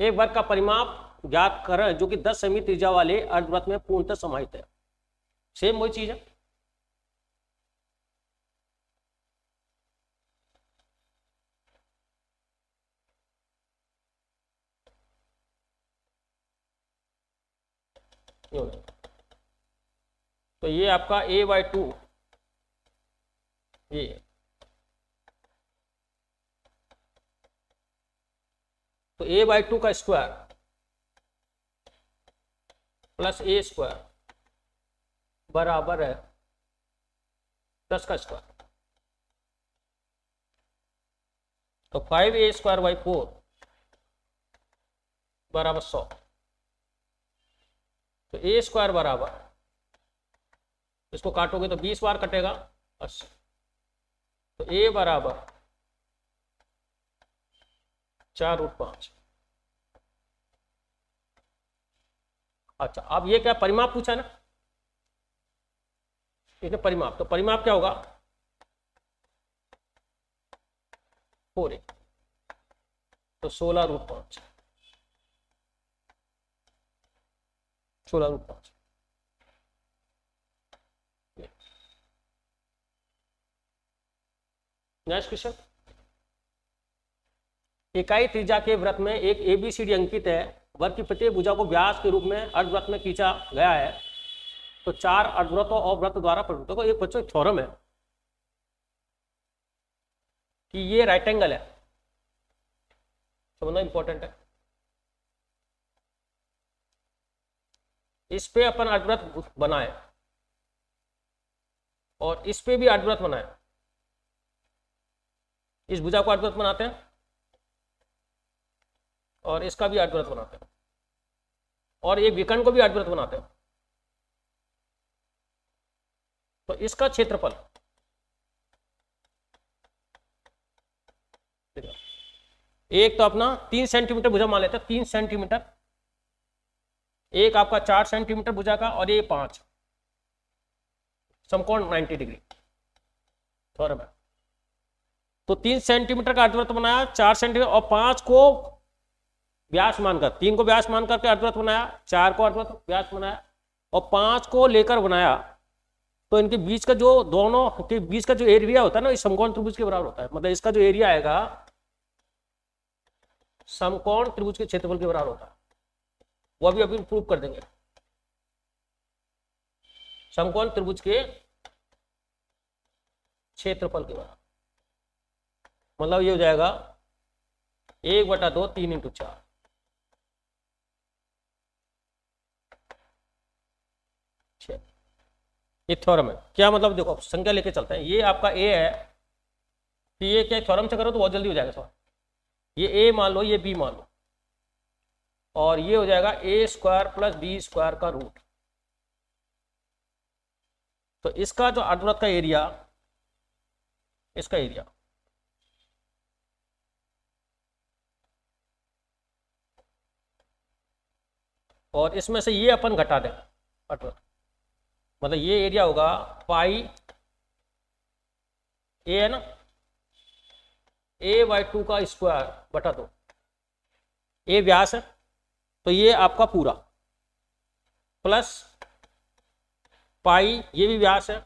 एक वर्ग का परिमाप ज्ञात कर जो कि 10 सेमी त्रिज्या वाले अर्धवृत्त में पूर्णतः समाहित है सेम वही चीज है तो ये आपका ए बाई टू ये तो ए बाई टू का स्क्वायर प्लस ए स्क्वायर बराबर है दस का स्क्वायर तो five A square by four बराबर सौ तो ए स्क्वायर बराबर इसको काटोगे तो बीस बार कटेगा अस्सी तो ए बराबर चार रूट पांच अच्छा अब ये क्या परिमाप पूछा ना इसने परिमाप तो परिमाप क्या होगा फोर ए तो सोलह रूट पांच सोलह रूट पांच नेक्स्ट क्वेश्चन इकाई त्रिजा के व्रत में एक ए बी सी डी अंकित है वर्ग की प्रत्येक भुजा को व्यास के रूप में अर्धव्रत में खींचा गया है तो चार अर्धव्रतों और व्रत द्वारा प्रवृत्तों को एक बच्चों थोरम है कि ये राइट एंगल है समझना इंपॉर्टेंट है इस पे अपन अर्धव्रत बनाए और इस पे भी अर्धव्रत बनाए इस भुजा को अर्धव्रत बनाते हैं और इसका भी आठव्रत बनाते हैं और एक विकर्ण को भी आठव्रत बनाते हैं तो इसका क्षेत्रफल एक तो अपना तीन सेंटीमीटर भुजा मान लेते तीन सेंटीमीटर एक आपका चार सेंटीमीटर भुजा का और ये पांच समकोण नाइन्टी डिग्री थोड़ा तो तीन सेंटीमीटर का अर्धवृत्त बनाया चार सेंटीमीटर और पांच को व्यास मानकर तीन को व्यास मान करके अर्धवृत्त बनाया चार को अर्धवृत्त व्यास बनाया और पांच को लेकर बनाया तो इनके बीच का जो दोनों के बीच का जो एरिया होता है ना समकोण त्रिभुज के बराबर होता है मतलब इसका जो एरिया आएगा समकोण त्रिभुज के क्षेत्रफल के बराबर होता है वो अभी अभी प्रूव कर देंगे समकोण त्रिभुज के क्षेत्रफल के बराबर मतलब ये हो जाएगा एक बटा दो तीन इंटू चार ये थ्योरम है क्या मतलब देखो संख्या लेके चलते हैं ये आपका ए है पी ए क्या थ्योरम से करो तो बहुत जल्दी हो जाएगा सवाल ये ए मान लो ये बी मान लो और ये हो जाएगा A square plus B square का रूट तो इसका जो अर्धवृत्त का एरिया इसका एरिया और इसमें से ये अपन घटा दें अर्धवृत्त मतलब ये एरिया होगा पाई ए है ना ए बाई टू का स्क्वायर बटा दो ए व्यास है तो ये आपका पूरा प्लस पाई ये भी व्यास है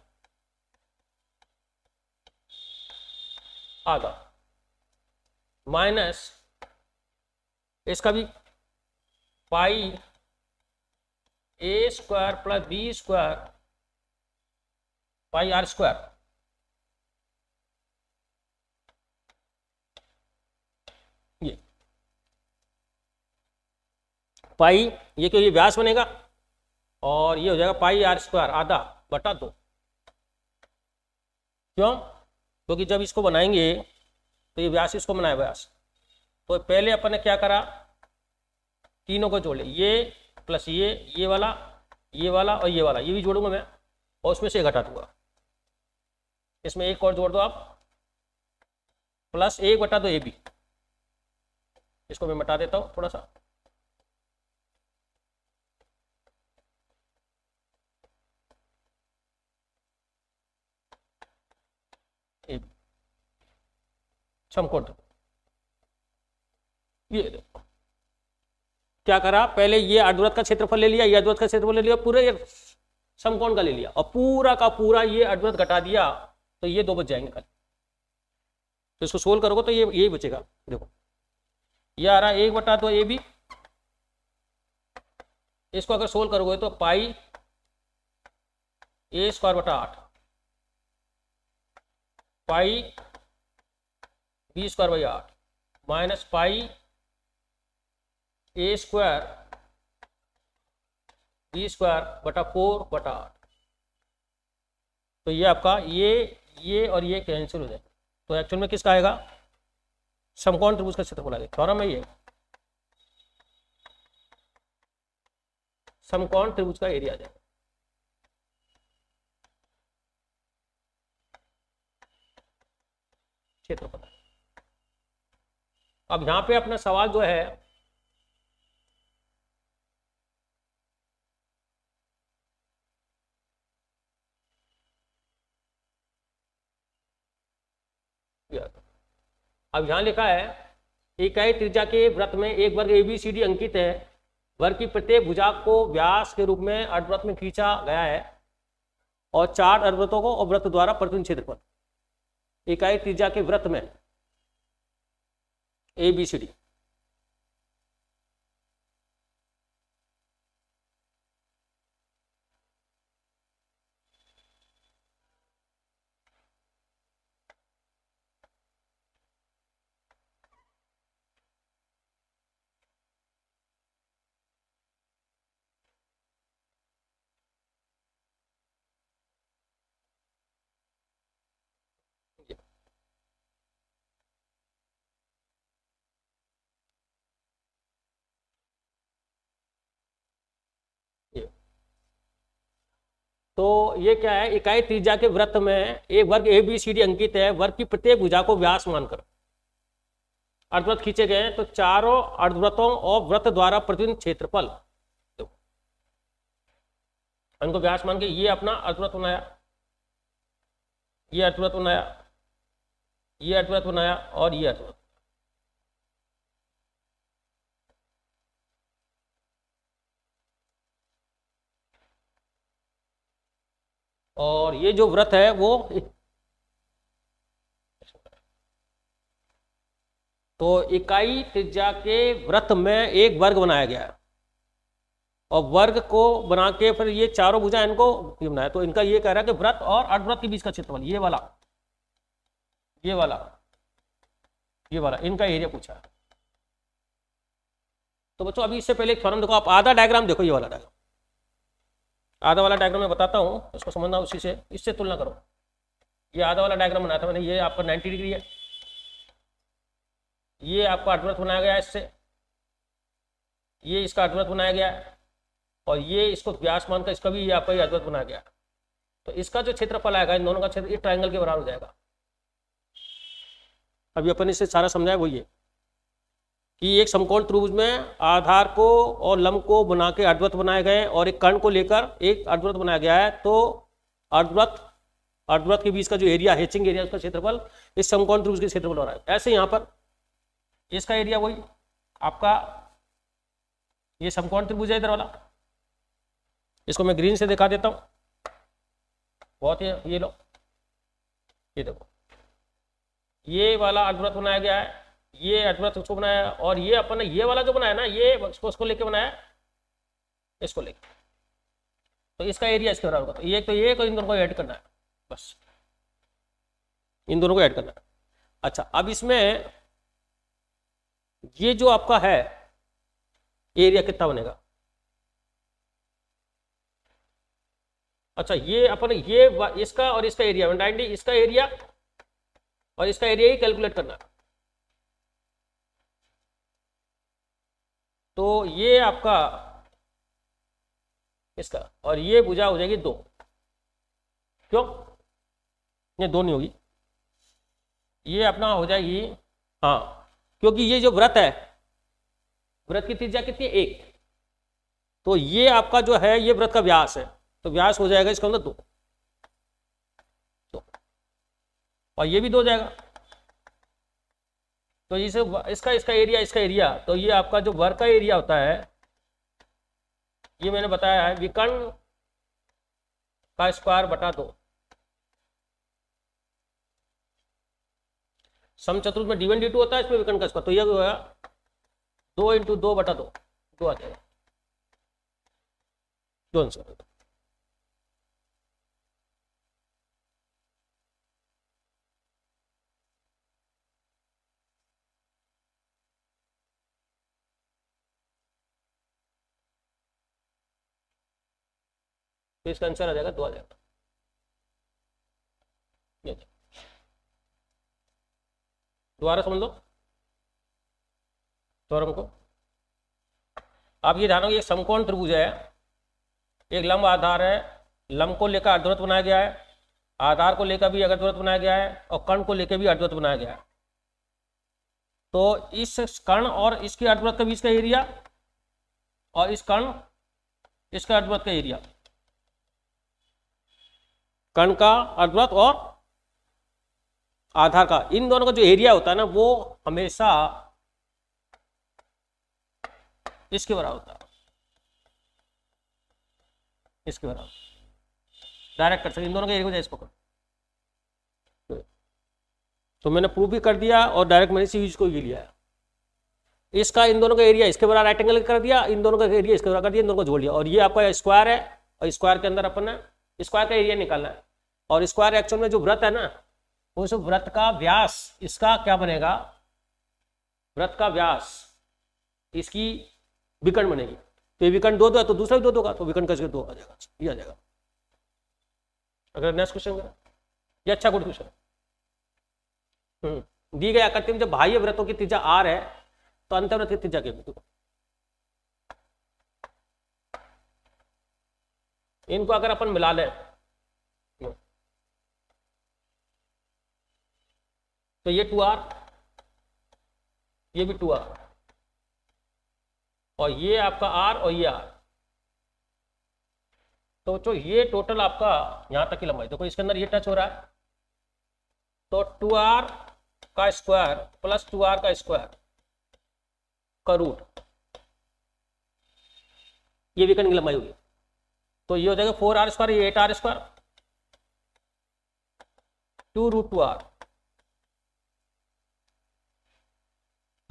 आधा माइनस इसका भी pi A square plus B square pi are square ये पाई ये क्यों ये व्यास बनेगा और ये हो जाएगा पाई आर स्क्वायर आधा बटा दो क्यों क्योंकि तो जब इसको बनाएंगे तो ये व्यास इसको बनाया व्यास तो पहले अपन ने क्या करा तीनों को जोड़े ये प्लस ये ये वाला ये वाला और ये वाला ये भी जोड़ूंगा मैं और उसमें से घटा दूंगा इसमें एक और जोड़ दो आप प्लस एक बटा दो ए बी इसको मैं मिटा देता हूं थोड़ा सा समकोण ये देखो क्या करा पहले ये अर्धवृत्त का क्षेत्रफल ले लिया ये अर्धवृत्त का क्षेत्रफल ले लिया पूरे समकोण का ले लिया और पूरा का पूरा ये अर्धवृत्त घटा दिया तो ये दो बच जाएंगे खाली तो इसको सोल्व करोगे तो ये ये बचेगा देखो ये आ रहा है एक बटा दो ए बी इसको अगर सोल्व करोगे तो पाई ए स्क्वायर बटा आठ पाई बी स्क्वायर बाई आठ minus pi A square B square बटा फोर बटा आठ तो ये आपका ये ये और ये कैंसिल हो जाए तो एक्चुअल में किसका आएगा समकोण त्रिभुज का क्षेत्रफल आएगा थ्योरम है ये समकोण त्रिभुज का एरिया आ जाएगा क्षेत्रफल अब यहां पे अपना सवाल जो है अब यहाँ लिखा है इकाई त्रिज्या के व्रत में एक वर्ग ए बी सी डी अंकित है वर्ग की प्रत्येक भुजा को व्यास के रूप में अर्धव्रत में खींचा गया है और चार अर्धव्रतों को और व्रत द्वारा प्रतिबिंब पर इकाई त्रिज्या के व्रत में ए बी सी डी तो ये क्या है इकाई त्रिज्या के व्रत में एक वर्ग ए बी सी डी अंकित है वर्ग की प्रत्येक भुजा को व्यास मानकर अर्धव्रत खींचे गए तो चारों अर्धव्रतों और व्रत द्वारा प्रतिदिन क्षेत्रफल तो व्यास मान के ये अपना अर्धव्रत बनाया ये अर्धव्रत बनाया ये अर्धव्रत बनाया और ये अर्धव्रत और ये जो व्रत है वो तो इकाई तिज्जा के व्रत में एक वर्ग बनाया गया और वर्ग को बना के फिर ये चारों भुजा इनको बनाया तो इनका ये कह रहा है कि व्रत और अर्धव्रत के बीच का क्षेत्रफल ये वाला ये वाला ये वाला इनका एरिया पूछा है तो बच्चों अभी इससे पहले एक फॉर्म देखो आप आधा डायग्राम देखो ये वाला डायग्राम आधा वाला डायग्राम मैं बताता हूँ इसको समझना उसी से इससे तुलना करो ये आधा वाला डायग्राम बनाया था मैंने ये आपका नाइन्टी डिग्री है ये आपका अर्थवर्थ बनाया गया इससे ये इसका अर्थवर्थ बनाया गया और ये इसको व्यास मान का इसका भी ये आपका अर्थवर्थ बनाया गया तो इसका जो क्षेत्रफल आएगा इन दोनों का क्षेत्र ये ट्राइंगल के बराबर हो जाएगा अभी अपन इसे सारा समझाया वही है कि एक समकोण त्रिभुज में आधार को और लंब को बना के अर्धवृत्त बनाए गए और एक कर्ण को लेकर एक अर्धवृत्त बनाया गया है तो अर्धवृत्त अर्धवृत्त के बीच का जो एरिया हेचिंग एरिया उसका क्षेत्रफल इस समकोण त्रिभुज के क्षेत्रफल हो रहा है ऐसे यहाँ पर इसका एरिया वही आपका ये समकोण त्रिभुज है इधर वाला इसको मैं ग्रीन से दिखा देता हूँ बहुत ही ये लो ये देखो ये वाला अर्धवृत्त बनाया गया है ये एडवर्थ उसको बनाया और ये अपन ने ये वाला जो बनाया ना ये उसको उसको लेके बनाया इसको लेके तो इसका एरिया इसके बराबर होगा तो ये तो ये को तो इन दोनों को ऐड करना है बस इन दोनों को ऐड करना है अच्छा अब इसमें ये जो आपका है एरिया कितना बनेगा अच्छा ये अपन ये इसका और इसका एरिया नाइनटी इसका एरिया और इसका एरिया ही कैलकुलेट करना है तो ये आपका इसका और ये भुजा हो जाएगी दो क्यों ये दो नहीं होगी ये अपना हो जाएगी हाँ क्योंकि ये जो व्रत है व्रत की त्रिज्या कितनी है एक तो ये आपका जो है ये व्रत का व्यास है तो व्यास हो जाएगा इसका मतलब दो, तो और ये भी दो जाएगा तो इसे इसका इसका एरिया इसका एरिया तो ये आपका जो वर्क का एरिया होता है ये मैंने बताया है विकर्ण का स्क्वायर बटा दो समचतुर्थ में वन डी टू होता है इसमें विकर्ण का स्क्वायर तो ये होगा दो इंटू दो बटा दो दो आ जाएगा जो आंसर होगा तो इसका आंसर आ जाएगा दो आ जाएगा दोबारा समझ लो थ्योरम को आप ये ध्यान ये समकोण त्रिभुज है एक लंब आधार है लंब को लेकर अर्धवृत्त बनाया गया है आधार को लेकर भी अर्धवृत्त बनाया गया है और कर्ण को लेकर भी अर्धवृत्त बनाया गया है तो इस कर्ण और इसके अर्धवृत्त के बीच का एरिया और इस कर्ण इसका अर्धवृत्त का एरिया कण का अर्धवृत्त और आधार का इन दोनों का जो एरिया होता है ना वो हमेशा इसके बराबर होता है इसके बराबर डायरेक्ट कर सकते इन दोनों का एरिया इसको कर तो मैंने प्रूव भी कर दिया और डायरेक्ट मैंने सीरीज को भी लिया इसका इन दोनों का एरिया इसके बराबर राइट एंगल कर दिया इन दोनों का एरिया इसके बराबर कर दिया इन दोनों को जोड़ लिया और ये आपका स्क्वायर है और स्क्वायर के अंदर अपन ने स्क्वायर का एरिया निकालना है और स्क्वायर एक्चुअल में जो व्रत है ना उस व्रत का व्यास इसका क्या बनेगा व्रत का व्यास इसकी विकर्ण बनेगी तो ये विकर्ण दो दो है तो दूसरा भी दो दो का तो विकर्ण कच दो आ जाएगा ये आ जाएगा अगर नेक्स्ट क्वेश्चन ये अच्छा गुड क्वेश्चन हम्म, दी गई आकृति में जब बाह्य व्रतों की त्रिज्या आर है तो अंतर्व्रत की त्रिज्या क्या इनको अगर अपन मिला लें तो ये टू आर ये भी टू आर और ये आपका आर और ये आर तो जो ये टोटल आपका यहां तक की लंबाई देखो इसके अंदर ये टच हो रहा है तो टू आर का स्क्वायर प्लस टू आर का स्क्वायर का रूट ये विकर्ण की लंबाई होगी तो ये हो जाएगा फोर आर स्क्वायर ये eight R square two root two are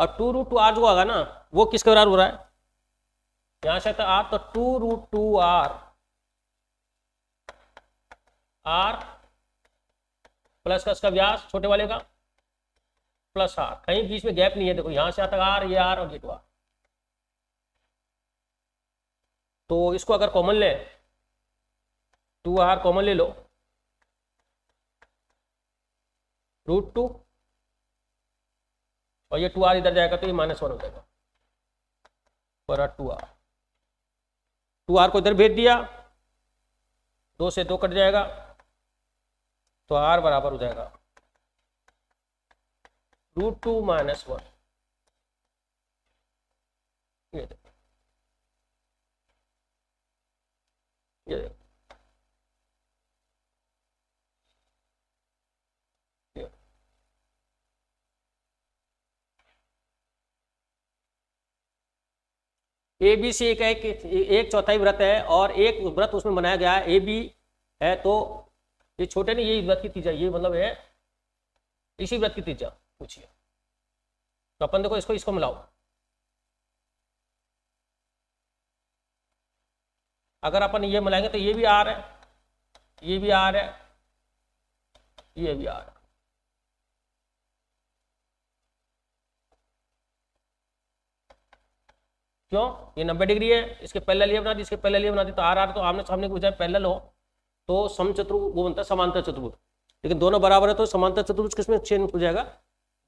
और टू रूट टू आर जो आगा ना वो किसके बराबर हो रहा है यहां से तो आर तो two root two R R plus का इसका व्यास छोटे वाले का प्लस आर कहीं बीच में गैप नहीं है देखो यहां से आता आर ये आर और ये टू आर तो इसको अगर कॉमन ले टू आर कॉमन ले लो रूट टू और ये टू आर इधर जाएगा तो ये माइनस वन हो जाएगा पर टू आर टू आर को इधर भेज दिया दो से दो कट जाएगा तो आर बराबर हो जाएगा रूट टू माइनस वन ये देखो ये देखो ए बी सी एक एक, एक चौथाई व्रत है और एक व्रत उसमें मनाया गया है ए बी है तो ये छोटे ने ये व्रत की तीजा ये मतलब है इसी व्रत की तीजा पूछिए तो अपन देखो इसको इसको मिलाओ अगर अपन ये मिलाएंगे तो ये भी आ रहा है ये भी आ रहा है ये भी आ रहा है क्यों ये नब्बे डिग्री है इसके पहले लिए बना दी इसके पहले लिए बना दी तो आर आर तो आमने सामने पूछा है पहले लो तो समचतुर्भुज वो बनता है समांतर चतुर्भुज लेकिन दोनों बराबर है तो समांतर चतुर्भुज किसमें चेंज हो जाएगा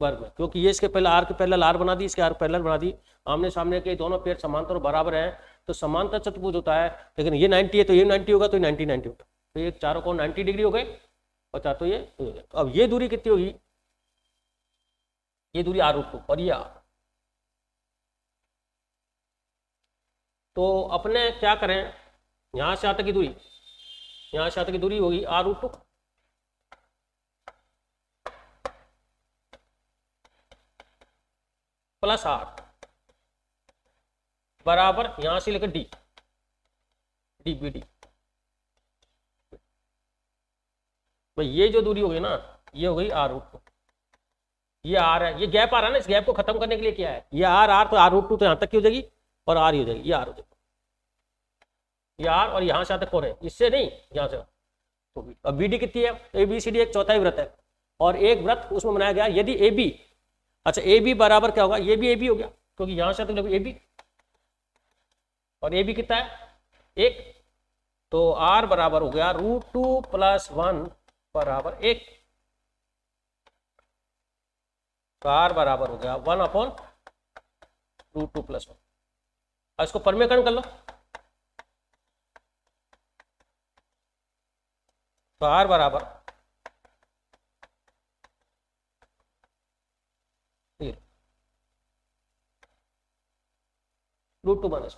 वर्ग में क्योंकि ये इसके पहले आर के पहले आर बना दी इसके आर पहले बना दी आमने सामने के दोनों पेड़ समांतर और बराबर है तो समांतर चतुर्भुज होता है लेकिन ये नाइन्टी है तो ये नाइन्टी होगा तो ये नाइन्टी नाइन्टी होगा तो ये चारों को नाइन्टी डिग्री हो गए और चार तो ये तो अब ये दूरी कितनी होगी ये दूरी आर रूट और ये आर तो अपने क्या करें यहां से आता की दूरी यहां से आता की दूरी होगी R root two plus R बराबर यहां से लेकर डी डी बी डी भाई ये जो दूरी होगी ना ये हो गई आर रूट टू ये आर है ये गैप आ रहा है ना इस गैप को खत्म करने के लिए क्या है ये आर आर तो आर रूट टू तो यहां तक की हो जाएगी और आर ही हो जाएगी ये आर हो जाएगी ये आर और यहाँ से आते कौन है इससे नहीं यहाँ से तो अब बी डी कितनी है ए बी सी डी एक चौथाई व्रत है और एक व्रत उसमें मनाया गया यदि ए बी अच्छा ए बी बराबर क्या होगा ये भी ए बी हो गया क्योंकि यहाँ से आते ए बी और ए बी कितना है एक तो आर बराबर हो गया रूट टू प्लस वन बराबर एक तो आर बराबर हो गया one upon root two plus one अब इसको परमेकरण कर लो तो आर बराबर रूट टू माइनस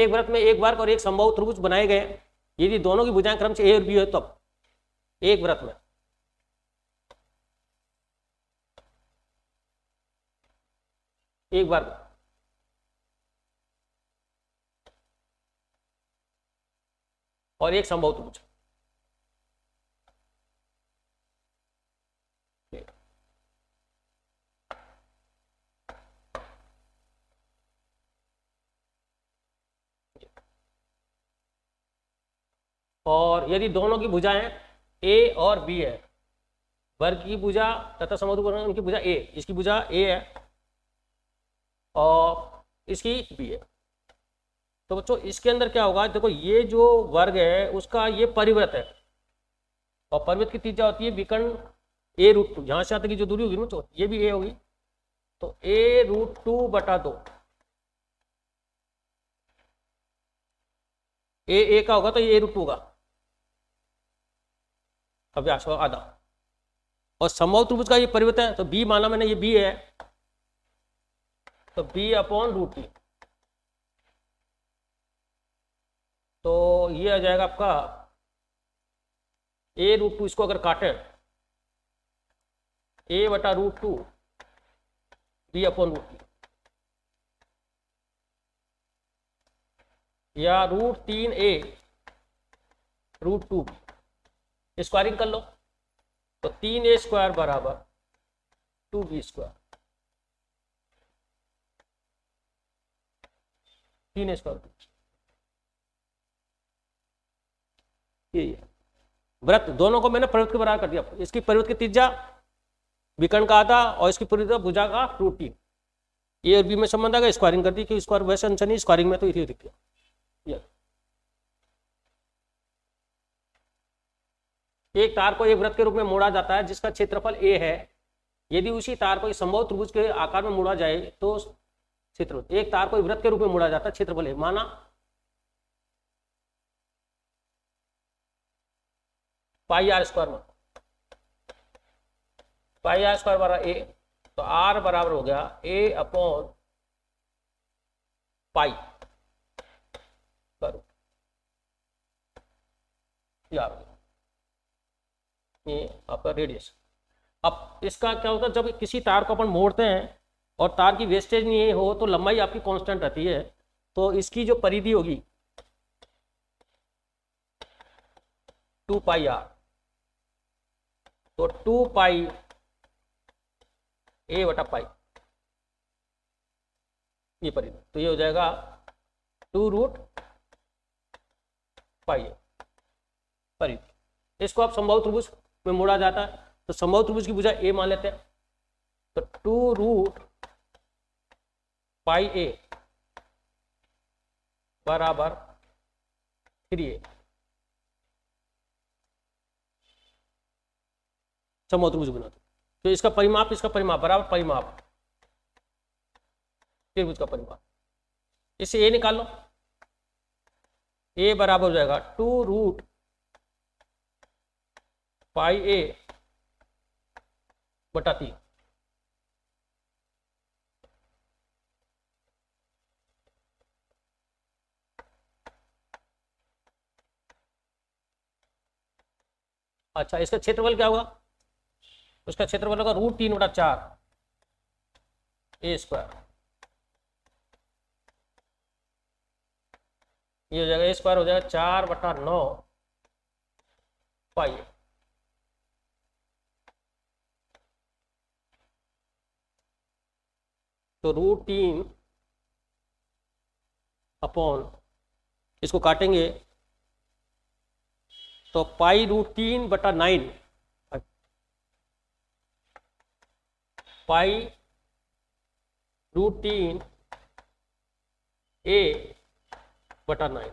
एक व्रत में एक बार और एक संभव त्रिभुज बनाए गए यदि दोनों की भुजाएं क्रम से ए और बी हो तब तो एक व्रत में एक बार और एक संभव तो पूछा और यदि दोनों की भुजाएं ए और बी है वर्ग की भुजा तथा समुद्र उनकी भुजा ए इसकी भुजा ए है और इसकी बी ए तो बच्चों इसके अंदर क्या होगा देखो ये जो वर्ग है उसका ये परिवृत है और परिवृत की तीजा होती है विकर्ण ए रूट टू यहाँ से आते की जो दूरी होगी बच्चों ये भी ए होगी तो ए रूट टू बटा दो ए ए का होगा तो ये ए रूट टू का अभ्यास होगा आधा और संभव त्रिभुज का ये परिवर्तन है तो बी माना मैंने ये बी है तो b अपॉन रूट टी तो ये आ जाएगा आपका ए रूट टू इसको अगर काटे ए बटा root two B upon root two या रूट तीन A root two B squaring कर लो तो तीन ए स्क्वायर बराबर टू बी स्क्वायर तीन स्क्वायर ये ये है व्रत दोनों को मैंने पर्वत के बराबर कर दिया इसकी पर्वत की तिज्जा विकर्ण का आधा और इसकी पूरी भुजा का रूट तीन ए और बी में संबंध आ स्क्वायरिंग कर दी कि स्क्वायर वैसे अंशन ही स्क्वायरिंग में तो इसलिए दिख गया एक तार को एक व्रत के रूप में मोड़ा जाता है जिसका क्षेत्रफल ए है यदि उसी तार को एक संभव त्रिभुज के आकार में मोड़ा जाए तो क्षेत्र एक तार को वृत्त के रूप में मोड़ा जाता है क्षेत्रफल माना पाई आर स्क्वायर मान पाई आर स्क्वायर बराबर ए तो आर बराबर हो गया ए अपॉन पाई करो ये आपका रेडियस अब इसका क्या होता है जब किसी तार को अपन मोड़ते हैं और तार की वेस्टेज नहीं हो तो लंबाई आपकी कांस्टेंट रहती है तो इसकी जो परिधि होगी टू पाई आर तो टू पाई ए वटा पाई ये परिधि तो ये हो जाएगा टू रूट पाई ए परिधि इसको आप संभव त्रिभुज में मोड़ा जाता है तो संभव त्रिभुज की भुजा ए मान लेते हैं तो टू रूट पाई ए बराबर थ्री ए समुज बना तो इसका परिमाप इसका परिमाप बराबर परिमाप त्रिभुज का परिमाप इससे ए निकाल लो ए बराबर हो जाएगा टू रूट पाई ए बटा तीन अच्छा इसका क्षेत्रफल क्या होगा उसका क्षेत्रफल होगा रूट तीन बटा चार ए स्क्वायर ये हो जाएगा ए स्क्वायर हो जाएगा चार बटा नौ पाई तो रूट तीन अपॉन इसको काटेंगे तो पाई रूट तीन बटा नाइन पाई रूट तीन ए बटा नाइन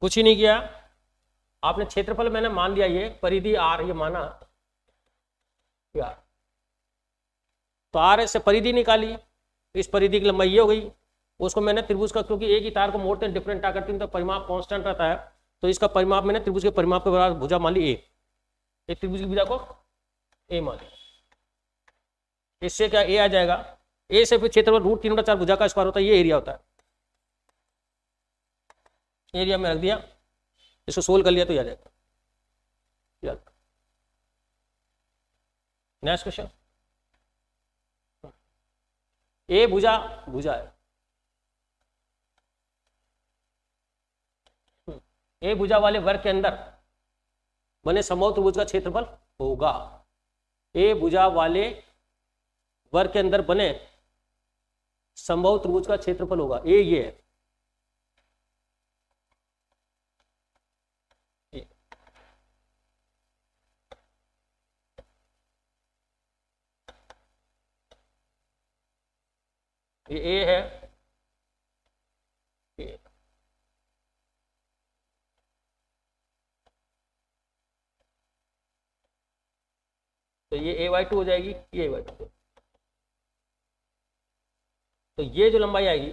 कुछ ही नहीं किया आपने क्षेत्रफल मैंने मान दिया ये परिधि आर ये माना तो आर से परिधि निकाली इस परिधि की लंबाई ये हो गई उसको मैंने त्रिभुज का क्योंकि एक ही तार को मोड़ते हैं डिफरेंट टार करती तो परिमाप कॉन्स्टेंट रहता है तो इसका परिमाप मैंने त्रिभुज के परिमाप के बराबर भुजा मान ली ए एक त्रिभुज की भुजा को ए मान ली इससे क्या ए आ जाएगा ए से फिर क्षेत्र में रूट तीन बटा चार भुजा का स्क्वायर होता है ये एरिया होता है एरिया में रख दिया इसको सोल्व कर लिया तो यह आ जाएगा नेक्स्ट क्वेश्चन ए भुजा भुजा है ए भुजा वाले वर्ग के अंदर बने समोह त्रिभुज का क्षेत्रफल होगा ए भुजा वाले वर्ग के अंदर बने संभव त्रिभुज का क्षेत्रफल होगा ए ये ये ए है तो ये ए वाई टू हो जाएगी ये वाई टू तो ये जो लंबाई आएगी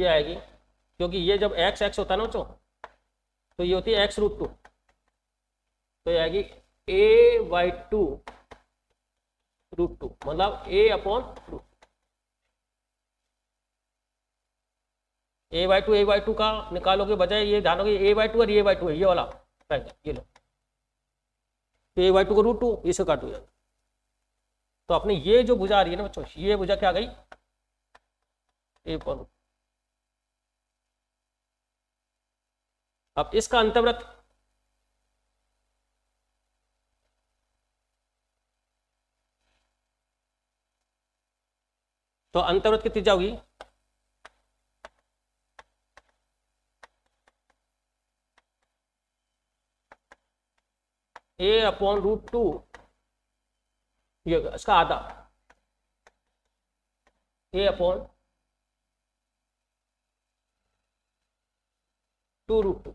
ये आएगी क्योंकि ये जब एक्स एक्स होता है ना चो तो ये होती है एक्स रूट टू तो ये आएगी A by two root two मतलब A upon root A by two A by two का निकालोगे बजाय ये ध्यान होगी ए वाई टू और ए वाई टू है ये वाला ये लो तो ए वाई टू को रूट टू इसे काट दो तो आपने ये जो भुजा आ रही है ना बच्चों ये भुजा क्या आ गई ए पर अब इसका अंतर्व्रत तो अंतर्व्रत की त्रिज्या होगी ए अपॉन रूट टू ये इसका आधा A upon two root two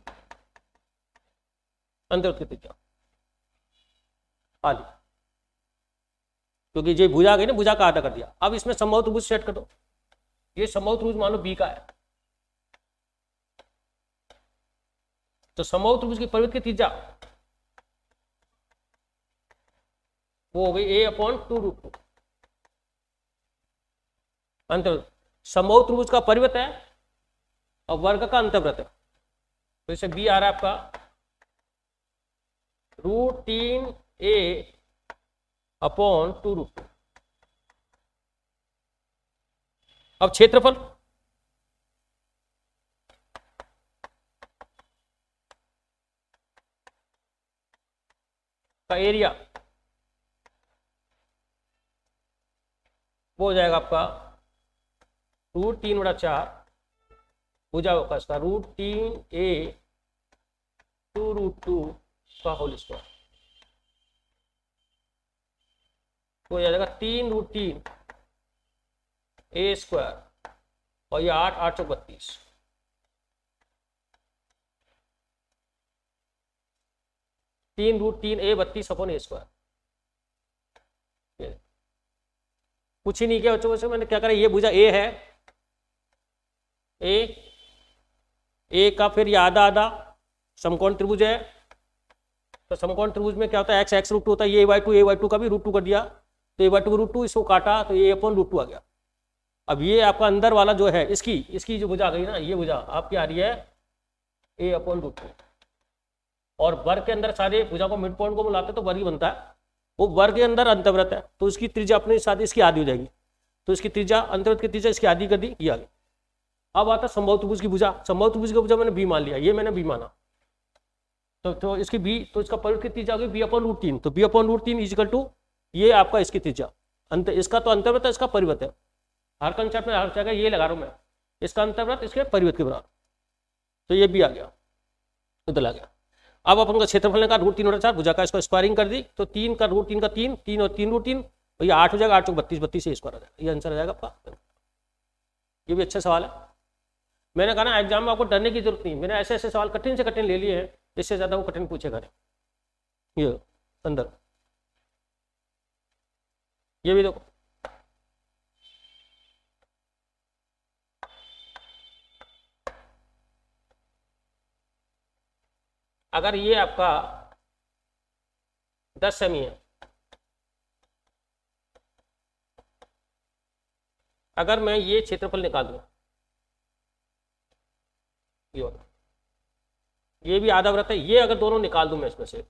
अंदर आधी क्योंकि जो भुजा गई ना भुजा का आधा कर दिया अब इसमें संभव त्रिभुज सेट कर दो ये संभव त्रिभुज मानो बी का है तो संभव त्रिभुज की पर्वत की त्रिज्या वो हो गई A upon two root two अंतर्वृत्त संभव त्रिभुज का परिवृत है और वर्ग का अंतर्वृत है तो इसे बी आ रहा है आपका रूट तीन A upon two root two अब क्षेत्रफल का एरिया हो जाएगा आपका रूट तीन बड़ा चार हो जाएगा का रूट तीन ए टू रूट टू का होल स्क्वायर हो जाएगा तीन रूट तीन ए स्क्वायर और ये आठ आठ सौ बत्तीस तीन रूट तीन ए बत्तीस अपन ए स्क्वायर कुछ ही नहीं किया बच्चों मैंने क्या करा ये बुझा ए है ए ए का फिर ये आधा आधा समकोण त्रिभुज है तो समकोण त्रिभुज में क्या होता है एक्स एक्स रूट टू होता है ये by two A by two का भी रूट टू कर दिया तो A by two root two इसको काटा तो ये अपन रूट टू आ गया अब ये आपका अंदर वाला जो है इसकी इसकी जो बुझा गई ना ये बुझा आपकी आ रही है ए अपॉन रूट टू और वर्ग के अंदर सारे भुजा को मिड पॉइंट को बुलाते तो वर्ग ही बनता है वो वर्ग के अंदर अंतव्रत है तो उसकी त्रिज्या अपने साथ इसकी आधी हो जाएगी तो इसकी त्रिज्या अंतव्रत की त्रिज्या इसकी आधी कर दी ये आगे अब आता संभव त्रिभुज की भुजा संभव त्रिभुज की भुजा मैंने बी मान लिया ये मैंने बी माना तो, तो इसकी बी तो इसका परिवृत की त्रिज्या होगी बी अपॉन रूट तीन तो बी अपॉन रूट तीन इजिकल टू ये आपका इसकी त्रिज्या अंत इसका तो अंतर्वत है इसका परिवर्त है हर कंसेप्ट में हर जगह ये लगा रहा हूँ मैं इसका अंतर्वत इसके परिवर्त के बराबर तो ये बी आ गया उधर आ गया अब अपन का क्षेत्रफल का रूट तीन और चार भुजा का इसको स्क्वायरिंग कर दी तो तीन का रूट तीन का तीन तीन और तीन रूट तीन और तो ये आठ हो जाएगा आठ बत्तीस बत्तीस से स्क्वायर हो जाएगा ये आंसर आ जाएगा आपका ये भी अच्छा सवाल है मैंने कहा ना एग्जाम में आपको डरने की जरूरत नहीं मैंने ऐसे ऐसे सवाल कठिन से कठिन ले लिए हैं इससे ज़्यादा वो कठिन पूछे करें ये अंदर ये भी देखो अगर ये आपका दस सेमी e है अगर मैं ये क्षेत्रफल निकाल दू ये ये भी आधा व्रत है ये अगर दोनों निकाल दूं मैं इसमें से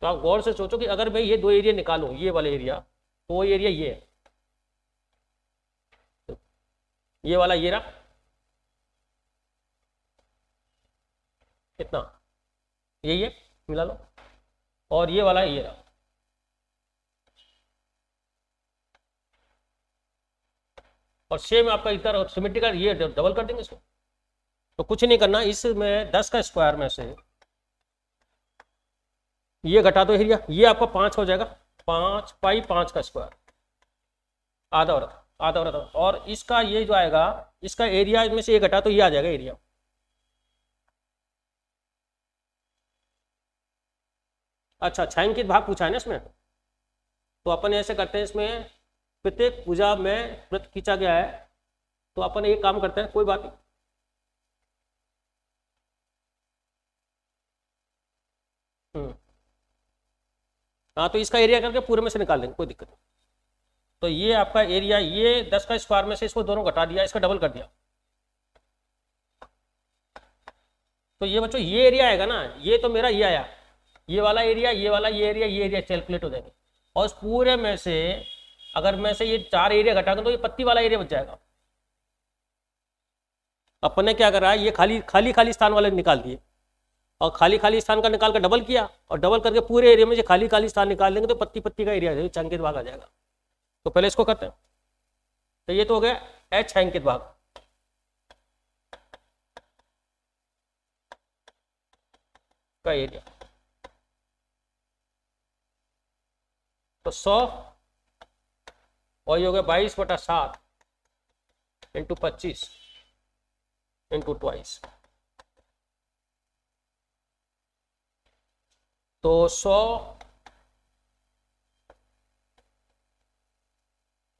तो आप गौर से सोचो कि अगर मैं ये दो एरिया निकालूं ये वाला एरिया तो वो एरिया ये है ये वाला ये रहा इतना यही है मिला लो और ये वाला ये रहा और सेम आपका इधर सिमेट्रिकल ये डबल कर देंगे इसको तो कुछ नहीं करना इसमें दस का स्क्वायर में से ये घटा दो एरिया ये आपका पांच हो जाएगा पांच पाई पांच का स्क्वायर आधा और आधा और इसका ये जो आएगा इसका एरिया में से ये घटा तो ये आ जाएगा एरिया अच्छा छायांकित भाग पूछा है ना इसमें तो अपन ऐसे करते हैं इसमें प्रत्येक पूजा में व्रत खींचा गया है तो अपन एक काम करते हैं कोई बात नहीं हम्म। हाँ तो इसका एरिया करके पूरे में से निकाल देंगे कोई दिक्कत नहीं तो ये आपका एरिया ये दस का स्क्वायर में से इसको दोनों घटा दिया इसका डबल कर दिया तो ये बच्चों ये एरिया आएगा ना ये तो मेरा ये आया ये वाला एरिया ये वाला ये एरिया ये एरिया कैलकुलेट हो जाएंगे और उस पूरे में से अगर मैं से ये चार एरिया घटा दूँ तो ये पत्ती वाला एरिया बच जाएगा अपन ने क्या करा ये खाली खाली खाली स्थान वाले निकाल दिए और खाली खाली स्थान का निकाल कर डबल किया और डबल करके पूरे एरिया में से खाली खाली स्थान निकाल देंगे तो पत्ती पत्ती का एरिया चंकित भाग आ जाएगा तो पहले इसको करते हैं तो ये तो हो गया एच अंकित भाग का एरिया तो सौ और ये हो गया बाईस बटा सात इंटू पच्चीस इंटू ट्वाइस तो सौ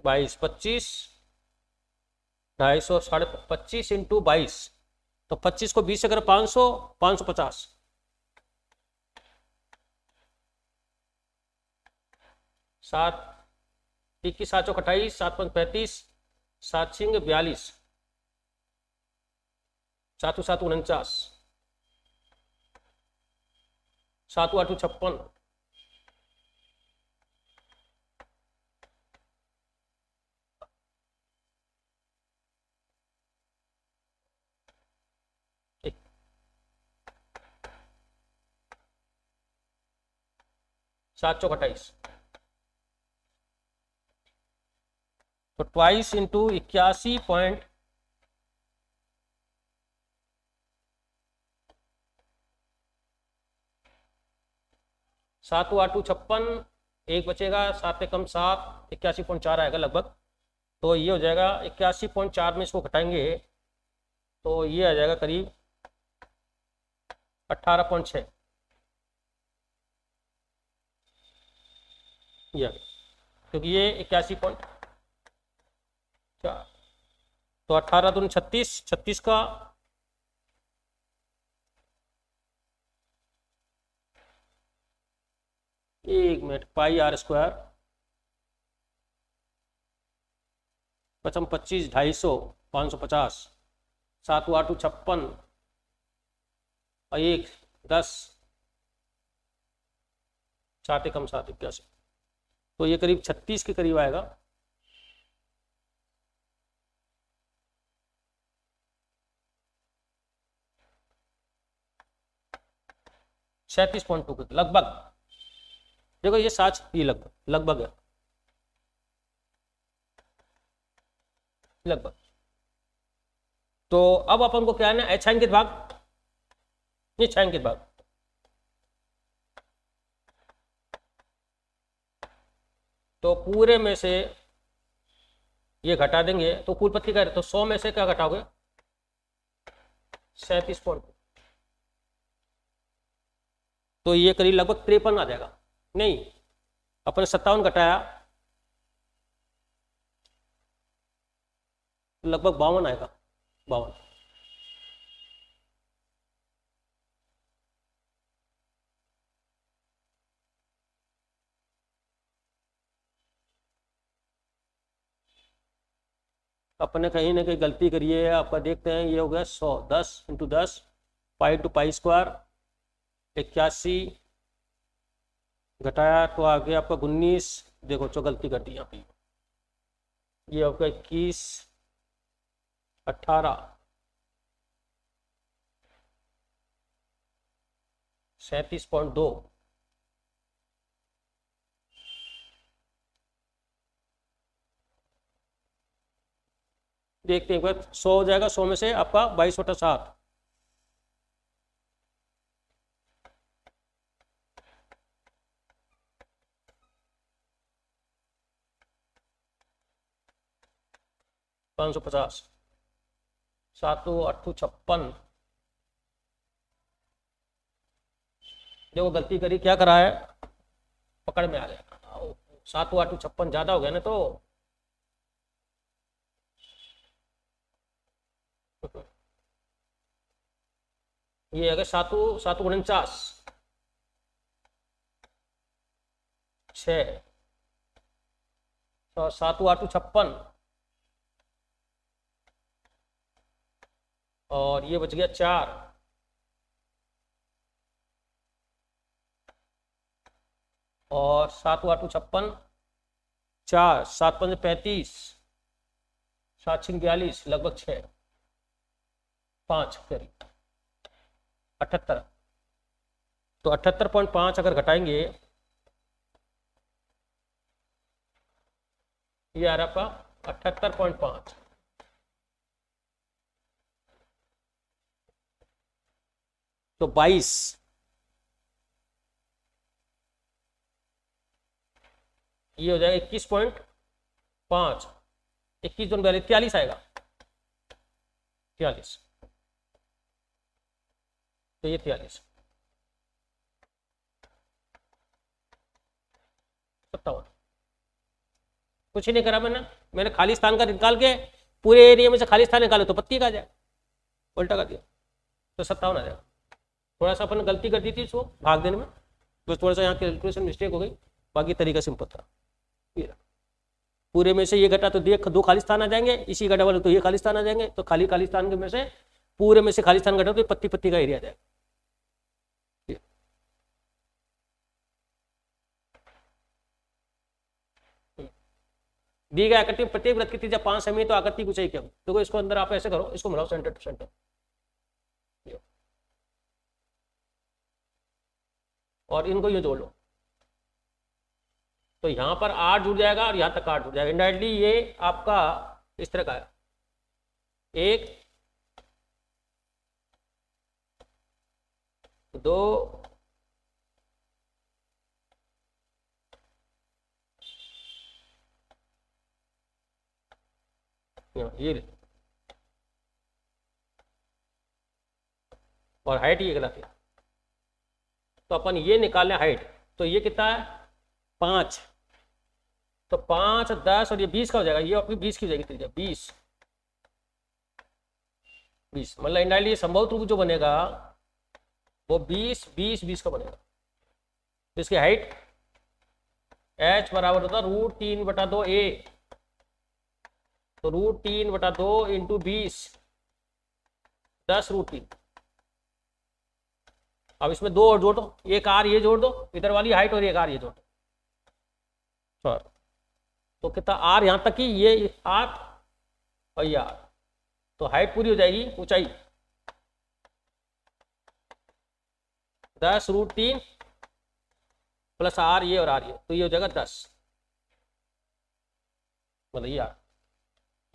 बाईस पच्चीस ढाई सौ साढ़े पच्चीस इंटू बाईस तो पच्चीस को बीस अगर पाँच सौ पाँच सौ पचास सात इक्कीस सात सौ अट्ठाईस सात पंच पैंतीस सात सिंह बयालीस सातु सात उनचास सातों आठ छप्पन सात सौ अट्ठाईस तो ट्वाइस इंटू इक्यासी पॉइंट सात आठ छप्पन एक बचेगा सात कम सात इक्यासी पॉइंट चार आएगा लगभग तो ये हो जाएगा इक्यासी पॉइंट चार में इसको घटाएंगे तो ये आ जाएगा करीब अट्ठारह पॉइंट छः क्योंकि ये इक्यासी पॉइंट तो अठारह दून छत्तीस छत्तीस का एक मिनट पाई आर स्क्वायर पचम पच्चीस ढाई सौ पाँच सौ पचास सात आठ छप्पन एक दस सात कम सात इक्यासी तो ये करीब छत्तीस के करीब आएगा सैंतीस पॉइंट टू लगभग देखो ये साच ये लगभग लगभग है लगभग तो अब अपन को क्या है ना छायांकित भाग ये छायांकित भाग तो पूरे में से ये घटा देंगे तो कुल पत्ती का तो सौ में से क्या घटाओगे सैंतीस पॉइंट तो ये करीब लगभग तिरपन आ जाएगा नहीं अपन सत्तावन घटाया तो लगभग बावन आएगा बावन अपने कहीं ना कहीं गलती करिए आपका देखते हैं ये हो गया सौ दस इंटू दस पाई टू पाई स्क्वायर इक्यासी घटाया तो आ गया आपका उन्नीस देखो चो गलती कर दी यहाँ पे ये आपका इक्कीस अट्ठारह सैतीस पॉइंट दो देखते हैं सौ हो जाएगा सौ में से आपका बाईस वोटा सात पाँच सौ पचास सातो अठू छप्पन देखो गलती करी क्या करा है पकड़ में आ गया सातो आठों छप्पन ज़्यादा हो गया ना तो ये अगर सातो सातो उनचास छ सातों छप्पन और ये बच गया चार और सात आठ छप्पन चार सात पंद्रह पैंतीस सात छियालीस बयालीस लगभग छ पांच करीब अठहत्तर तो अठहत्तर पॉइंट पांच अगर घटाएंगे ये आ रहा आपका अठहत्तर पॉइंट पांच तो 22 ये हो जाएगा इक्कीस पॉइंट पांच इक्कीस दोनों बयालीस इक्यालीस आएगा इक्यालीस तो ये तियालीस सत्तावन कुछ ही नहीं करा मैंने मैंने खाली स्थान का निकाल के पूरे एरिया में से खाली स्थान निकाले तो पत्ती का जाए उल्टा कर दिया तो सत्तावन आ जाएगा थोड़ा सा अपन गलती कर दी थी इसको भाग देने में तो थोड़ा सा यहाँ कैलकुलेशन मिस्टेक हो गई बाकी तरीका सिंपल था पूरे में से ये घटा तो देख दो खाली स्थान आ जाएंगे इसी घटा वाले तो ये खाली स्थान आ जाएंगे तो खाली खाली स्थान के में से पूरे में से खाली स्थान घटा तो पत्ती पत्ती का एरिया आ जाएगा दी गई आकृति प्रत्येक व्रत की त्रिज्या पांच सेमी तो आकृति कुछ ही क्या देखो इसको अंदर आप ऐसे करो इसको मिलाओ सेंटर टू सेंटर और इनको ये जोड़ लो तो यहां पर आठ जुड़ जाएगा और यहां तक आठ जुड़ जाएगा इंडायरेक्टली ये आपका इस तरह का है एक दो ये और हाइट ये गलत है तो अपन ये निकाल लें हाइट तो ये कितना है पाँच तो पाँच दस और ये बीस का हो जाएगा ये आपकी बीस की हो जाएगी त्रिज्या बीस बीस मतलब इंडाइल ये संभव रूप जो बनेगा वो बीस बीस बीस का बनेगा इसकी हाइट एच बराबर होता है रूट तीन बटा दो ए तो रूट तीन बटा दो इंटू बीस दस रूट तीन अब इसमें दो और जोड़ दो एक आर ये जोड़ दो इधर वाली हाइट और एक आर ये जोड़ दो तो कितना आर यहाँ तक की ये आर और ये आर तो हाइट पूरी हो जाएगी ऊंचाई दस रूट तीन प्लस आर ये और आर ये तो ये हो जाएगा दस मतलब ये आर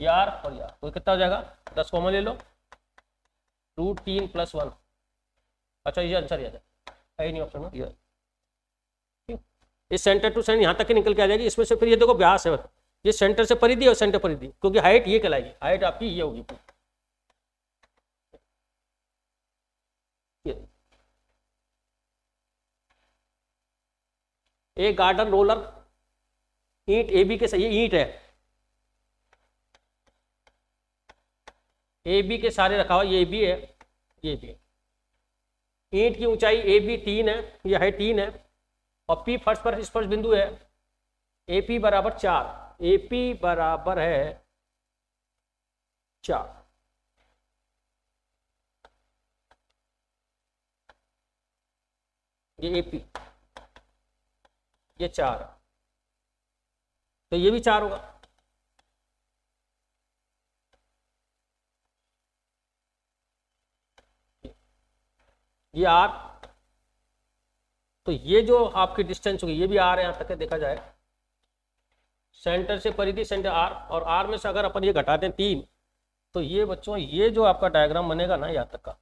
ये आर और ये आर तो कितना हो जाएगा दस कॉमन ले लो रूट तीन प्लस वन अच्छा ये आंसर याद है नहीं ऑप्शन में ठीक ये सेंटर टू सेंटर यहाँ तक ही निकल के आ जाएगी इसमें से फिर ये देखो ब्यास है ये सेंटर से परिधि और सेंटर परिधि क्योंकि हाइट ये कहलाएगी हाइट आपकी ये होगी एक गार्डन रोलर ईट ए बी के सही ईट है ए बी के सारे रखा हुआ ये बी है ये भी है ईंट की ऊंचाई ए बी तीन है यह है तीन है और पी फर्श पर स्पर्श बिंदु है ए पी बराबर चार ए पी बराबर है चार ये ए पी ये चार तो ये भी चार होगा ये आर तो ये जो आपकी डिस्टेंस होगी ये भी आर यहाँ तक देखा जाए सेंटर से परिधि सेंटर आर और आर में से अगर अपन ये घटा दें तीन तो ये बच्चों ये जो आपका डायग्राम बनेगा ना यहाँ तक का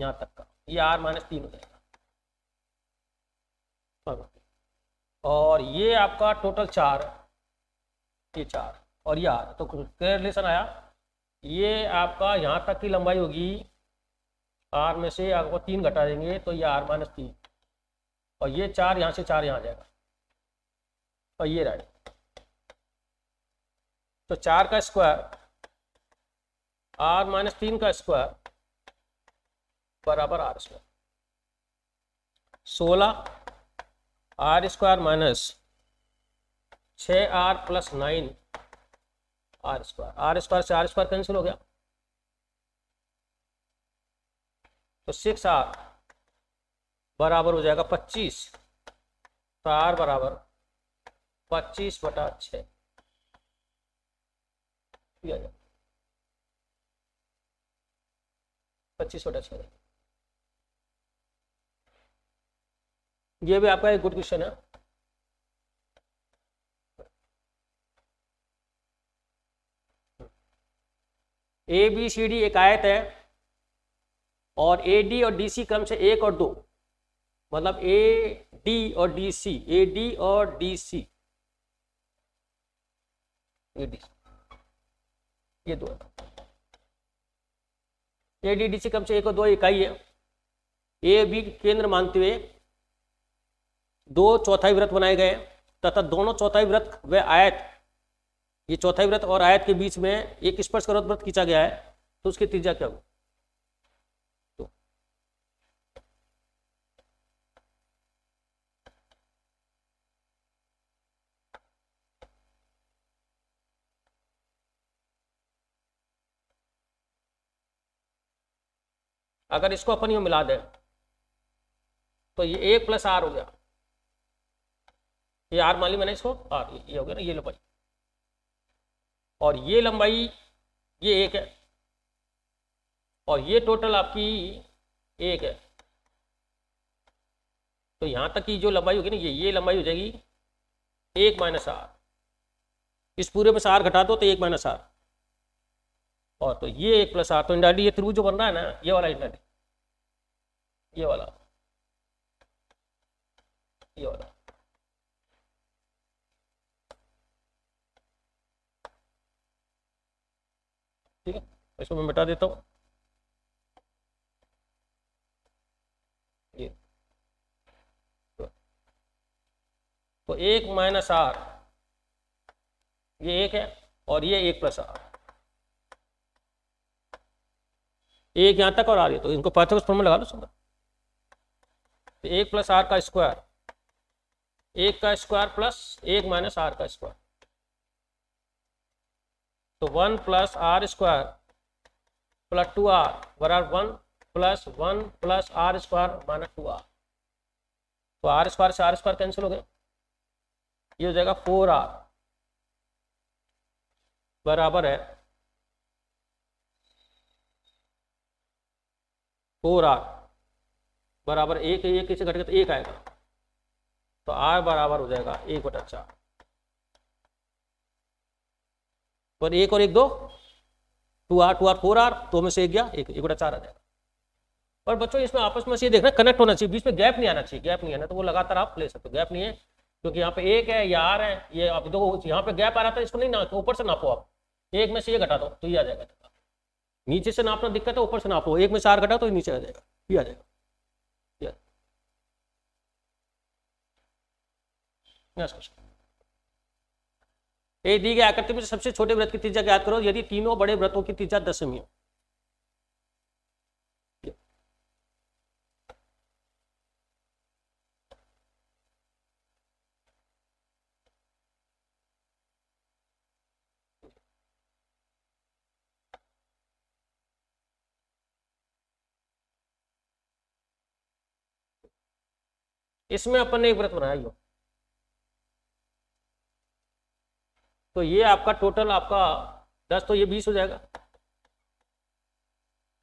यहाँ तक का ये आर माइनस तीन हो जाएगा और ये आपका टोटल चार ये चार और ये आर तो क्लियर लेसन आया ये आपका यहाँ तक की लंबाई होगी आर में से आपको तीन घटा देंगे तो ये आर माइनस तीन और ये चार यहाँ से चार यहाँ जाएगा और ये राइट तो चार का स्क्वायर आर माइनस तीन का स्क्वायर बराबर आर स्क्वायर सोलह आर स्क्वायर माइनस छः R plus nine R square R square से आर स्क्वायर कैंसिल हो गया तो सिक्स आर बराबर हो जाएगा पच्चीस तो आर बराबर पच्चीस बटा छ पच्चीस बटा छ ये भी आपका एक गुड क्वेश्चन है ए बी सी डी एक आयत है और ए डी और डी सी क्रम से एक और दो मतलब ए डी और डी सी ए डी और डी सी ए डी ये दो ए डी डी सी क्रम से एक और दो इकाई है ए बी केंद्र मानते हुए दो चौथाई व्रत बनाए गए तथा दोनों चौथाई व्रत व आयत ये चौथाई व्रत और आयत के बीच में एक स्पर्श करवत व्रत खींचा गया है तो उसकी त्रिज्या क्या होगी अगर इसको अपन यू मिला दें तो ये एक प्लस आर हो गया ये आर मान ली मैंने इसको आर ये हो गया ना ये लंबाई और ये लंबाई ये एक है और ये टोटल आपकी एक है तो यहां तक की जो लंबाई होगी ना ये ये लंबाई हो जाएगी एक माइनस आर इस पूरे में से आर घटा दो तो एक माइनस आर और तो ये एक प्लस आर तो इंडाडी ये त्रिभुज जो बन रहा है ना ये वाला इंडा ये वाला ये वाला ठीक है इसको मैं मिटा देता हूँ ये तो एक माइनस आर ये एक है और ये एक प्लस आर एक यहां तक और आर ये तो इनको पाइथागोरस लगा लो सुंदर तो एक प्लस आर का स्क्वायर एक का स्क्वायर प्लस एक माइनस आर का स्क्वायर तो one plus R square plus two are बराबर one plus one plus R square minus two R तो आर स्क्वायर से आर स्क्वायर कैंसिल हो गया ये हो जाएगा फोर आर बराबर है फोर तो आर बराबर एक है एक से घटेगा तो एक आएगा तो आर बराबर हो जाएगा एक बटा चार पर एक और एक दो two R two R four R दो में से एक गया एक एक बटा चार आ जाएगा पर बच्चों इसमें आपस में से देखना कनेक्ट होना चाहिए बीच में गैप नहीं आना चाहिए गैप नहीं आना तो वो लगातार आप ले सकते हो गैप नहीं है क्योंकि यहाँ पे एक है या आर है ये आप दो यहाँ पे गैप आ रहा था इसको नहीं ना तो ऊपर से नापो आप एक में से ये घटा दो तो ये आ जाएगा नीचे से नापना दिक्कत है ऊपर से नापो एक में चार घटा तो नीचे आ जाएगा ये आ जाएगा ये दी गई आकृति में सबसे छोटे व्रत की त्रिज्या ज्ञात करो यदि तीनों बड़े व्रतों की त्रिज्या दशमी हो इसमें अपन ने एक व्रत बनाया यो तो ये आपका टोटल आपका दस तो ये बीस हो जाएगा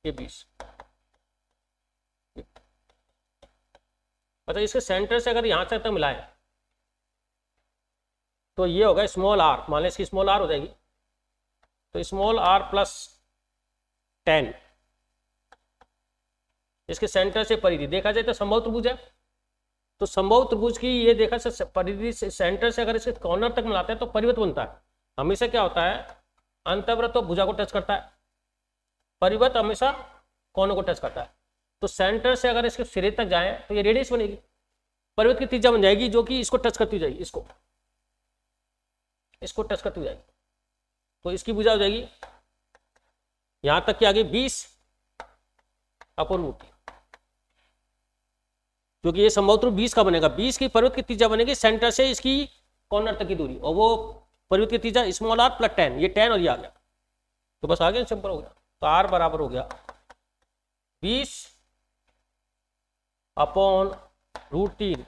ये बीस मतलब इसके सेंटर से अगर यहां तक मिलाए मिलाएं तो ये होगा स्मॉल आर मान लें इसकी स्मॉल आर हो जाएगी तो स्मॉल आर प्लस टेन इसके सेंटर से परिधि देखा जाए तो संभव त्रिभुज तो है तो संभव त्रिभुज तो की ये देखा से परिधि से सेंटर से अगर इसके कॉर्नर तक मिलाते हैं तो परिवृत्त बनता है हमेशा क्या होता है अंतव्रत तो भुजा को टच करता है परिवृत्त हमेशा कोनों को टच करता है तो सेंटर से अगर इसके सिरे तक जाए तो ये रेडियस बनेगी पर्वत की त्रिज्या बन जाएगी जो कि इसको टच करती जाएगी इसको इसको टच करती जाएगी तो इसकी भुजा हो जाएगी यहां तक की आगे बीस अपूर्ण क्योंकि ये संभवत तो बीस का बनेगा बीस की पर्वत की तीजा बनेगी सेंटर से इसकी कॉर्नर तक की दूरी और वो पर्वत की तीजा स्मॉल आर प्लस टेन ये टेन और ये आ गया तो बस आ गया सिंपल हो गया तो आर बराबर हो गया बीस अपॉन रूट तीन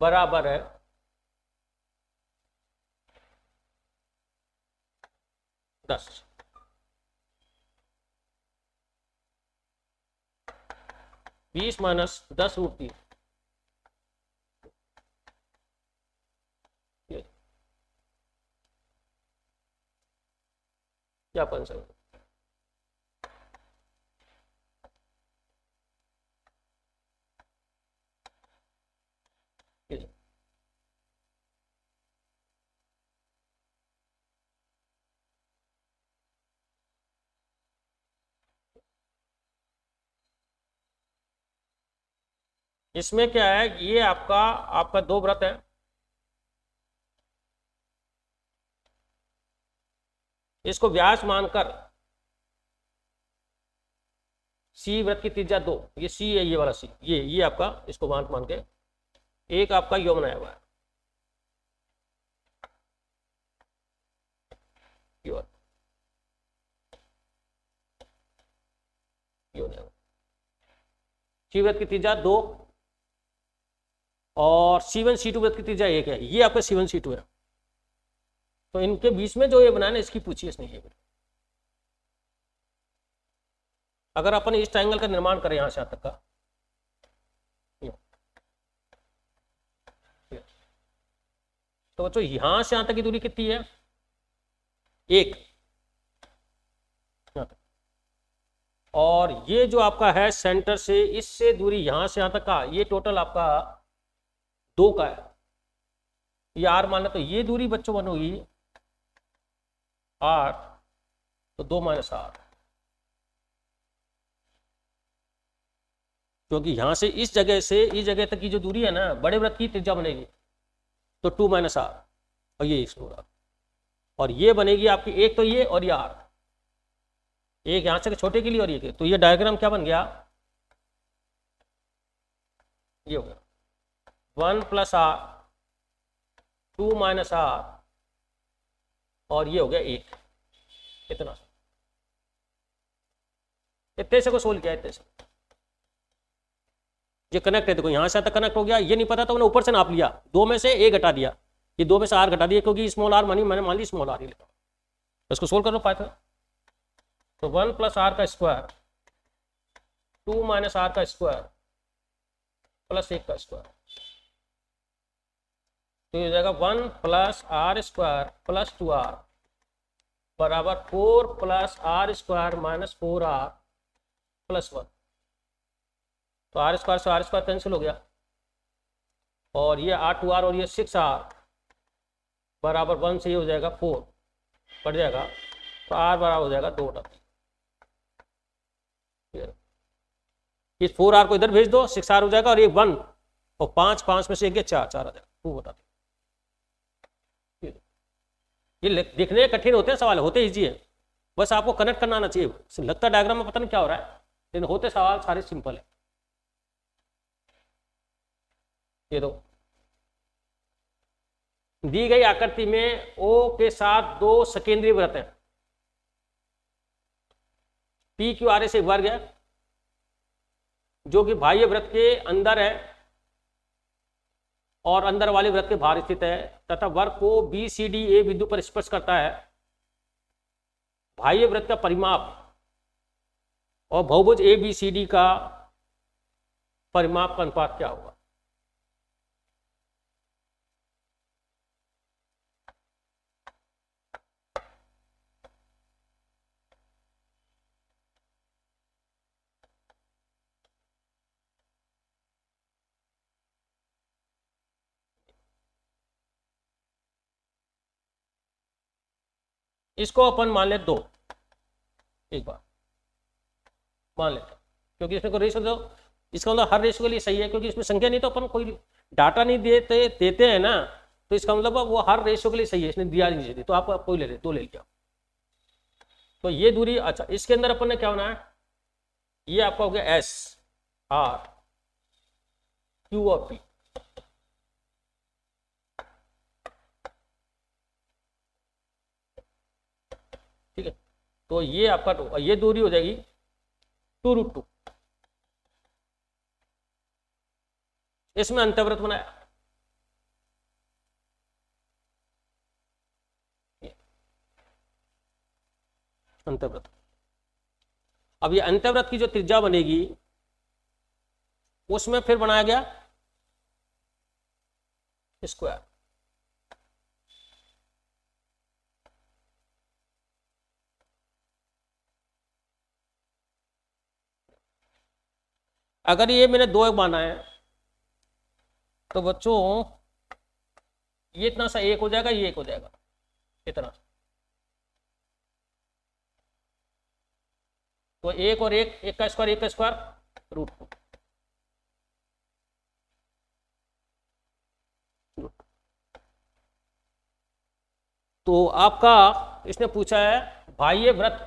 बराबर है दस बीस माइनस दस रूट तीन क्या आंसर इसमें क्या है ये आपका आपका दो व्रत है इसको व्यास मानकर सी व्रत की त्रिज्या दो ये सी है ये वाला सी ये ये आपका इसको मान मान के एक आपका यो आया हुआ है योर योन सी व्रत की तीजा दो और सी वन सी टू की त्रिज्या एक है ये आपका सी वन सी टू है तो इनके बीच में जो ये बनाया ना इसकी पूछिए नहीं है अगर अपन इस ट्राइंगल का निर्माण करें यहां से यहां तक का तो बच्चों यहां से यहां तक की दूरी कितनी है एक और ये जो आपका है सेंटर से इससे दूरी यहां से यहां तक का ये टोटल आपका दो का है ये आर लो तो ये दूरी बच्चों वन होगी आर तो दो माइनस आर क्योंकि यहां से इस जगह से इस जगह तक की जो दूरी है ना बड़े व्रत की त्रिज्या बनेगी तो टू माइनस आर और ये एक्स और ये बनेगी आपकी एक तो ये और ये आर एक यहां से छोटे के लिए और के तो ये डायग्राम क्या बन गया ये हो गया one plus R two minus R और ये हो गया एक इतना इतने से को सोल्व किया इतने से ये कनेक्ट है देखो यहां से तक कनेक्ट हो गया ये नहीं पता तो ऊपर से नाप लिया दो में से ए घटा दिया ये दो में से आर घटा दिया क्योंकि स्मॉल आर मानी मैंने मान ली स्मॉल आर ही लिखा इसको सोल्व करो पाइथन तो वन प्लस आर का स्क्वायर टू माइनस आर का स्क्वायर प्लस एक का स्क्वायर तो हो जाएगा one plus R square plus two are बराबर four plus R square minus four R plus one तो आर स्क्वायर से आर स्क्वायर कैंसिल हो गया और ये आर टू आर और ये सिक्स आर बराबर वन से ये हो जाएगा फोर पड़ जाएगा तो आर बराबर हो जाएगा दो डब्ल्यू इस फोर आर को इधर भेज दो सिक्स आर हो जाएगा और ये वन और पांच पांच में से एक चार चार आ जाएगा टू बता दो ये देखने कठिन होते हैं सवाल होते जी है बस आपको कनेक्ट करना आना चाहिए लगता डायग्राम में पता नहीं क्या हो रहा है लेकिन होते सवाल सारे सिंपल है ये दो दी गई आकृति में ओ के साथ दो सकेंद्रीय व्रत हैं पी क्यू आर ए से वर्ग गया जो कि बाह्य व्रत के अंदर है और अंदर वाले वृत्त के भार स्थित है तथा वर्ग को बी सी डी ए बिंदु पर स्पर्श करता है बाह्य वृत्त का परिमाप और बहुभुज ए बी सी डी का परिमाप का अनुपात क्या होगा इसको अपन मान ले दो एक बार मान लेते क्योंकि इसमें कोई रेशो तो दो इसका मतलब हर रेशो के लिए सही है क्योंकि इसमें संख्या नहीं तो अपन कोई डाटा नहीं देते देते हैं ना तो इसका मतलब वो हर रेशो के लिए सही है इसने दिया नहीं दी तो आप कोई ले रहे दो ले लिया तो ये दूरी अच्छा इसके अंदर अपन ने क्या होना है ये आपका हो गया एस आर क्यू और पी तो ये आपका ये दूरी हो जाएगी टू रूट टू इसमें अंतर्वृत बनाया अंतर्वृत अब ये अंतर्वृत की जो त्रिज्या बनेगी उसमें फिर बनाया गया स्क्वायर अगर ये मैंने दो एक माना है तो बच्चों ये इतना सा एक हो जाएगा ये एक हो जाएगा इतना तो एक और एक एक का स्क्वायर एक का स्क्वायर रूट तो आपका इसने पूछा है बाह्य व्रत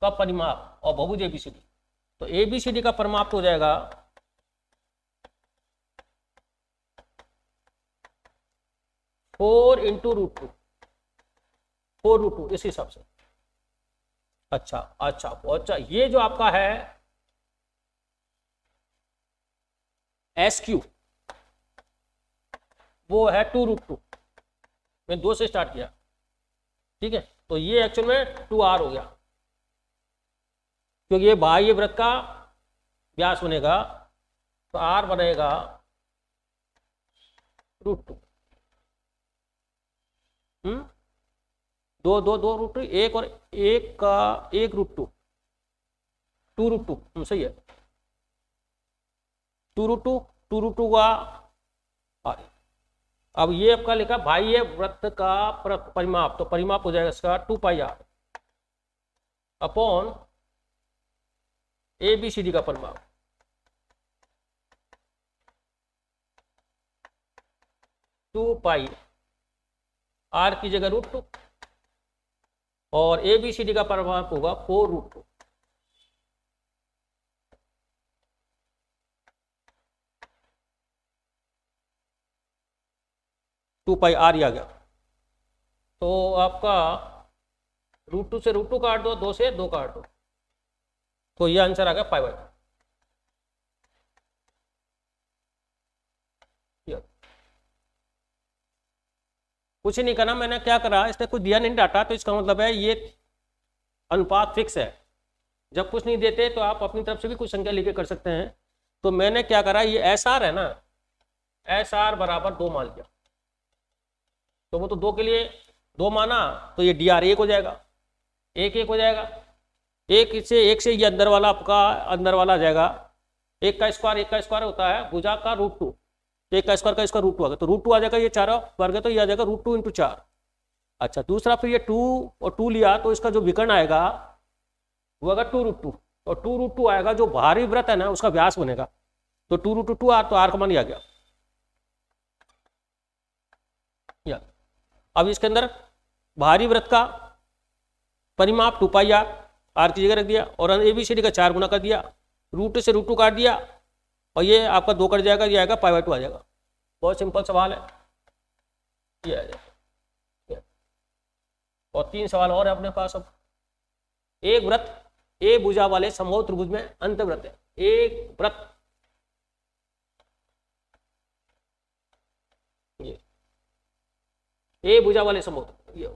का परिमाप और बहुजे एबीसीडी तो ए बी सी डी का परमाप्त तो हो जाएगा four into root two four root two इस हिसाब से अच्छा अच्छा अच्छा ये जो आपका है एस क्यू वो है टू रूट टू मैंने दो से स्टार्ट किया ठीक है तो ये एक्चुअल में टू आर हो गया क्योंकि ये बाह्य व्रत का व्यास बनेगा तो आर बनेगा रूट टू हम्म? दो दो दो रूट एक और एक का एक root two two root two hmm, सही है two root two two root two का अब ये आपका लिखा बाह्य व्रत का परिमाप तो परिमाप हो जाएगा इसका two pi R upon A B C D का प्रभाव टू पाई आर की जगह रूट टू और ए बी सी डी का प्रभाव होगा four root two two pi R ही आ गया तो आपका रूट टू से रूट टू काट दो दो से दो काट दो तो ये आंसर आ गया फाइव आई कुछ नहीं करना मैंने क्या करा इसने कुछ दिया नहीं डाटा तो इसका मतलब है ये अनुपात फिक्स है जब कुछ नहीं देते तो आप अपनी तरफ से भी कुछ संख्या लेके कर सकते हैं तो मैंने क्या करा ये एस आर है ना एस आर बराबर दो मान लिया तो वो तो दो के लिए दो माना तो ये डी आर एक हो जाएगा एक एक हो जाएगा एक से एक से ये अंदर वाला आपका अंदर वाला जाएगा एक का स्क्वायर एक का स्क्वायर होता है भुजा का रूट टू एक का स्क्वायर का स्क्वायर रूट टू आ गया तो रूट टू आ जाएगा ये चार वर्ग तो ये आ जाएगा रूट टू इंटू चार अच्छा दूसरा फिर ये टू और टू लिया तो इसका जो विकर्ण आएगा वो अगर टू रूट टू और टू रूट टू आएगा जो भारी व्रत है ना उसका व्यास बनेगा तो two root two two R तो आर का मान आ गया या अब इसके अंदर भारी व्रत का परिमाप टू पाई आर आर की जगह रख दिया और ए बी सी डी का चार गुना कर दिया रूट से रूट टू काट दिया और ये आपका दो कट जाएगा ये आएगा पाई बाई टू आ जाएगा बहुत सिंपल सवाल है ये आ जाएगा और तीन सवाल और है अपने पास अब एक व्रत ए भुजा वाले समूह त्रिभुज में अंत व्रत है एक व्रत ये ए भुजा वाले समूह ये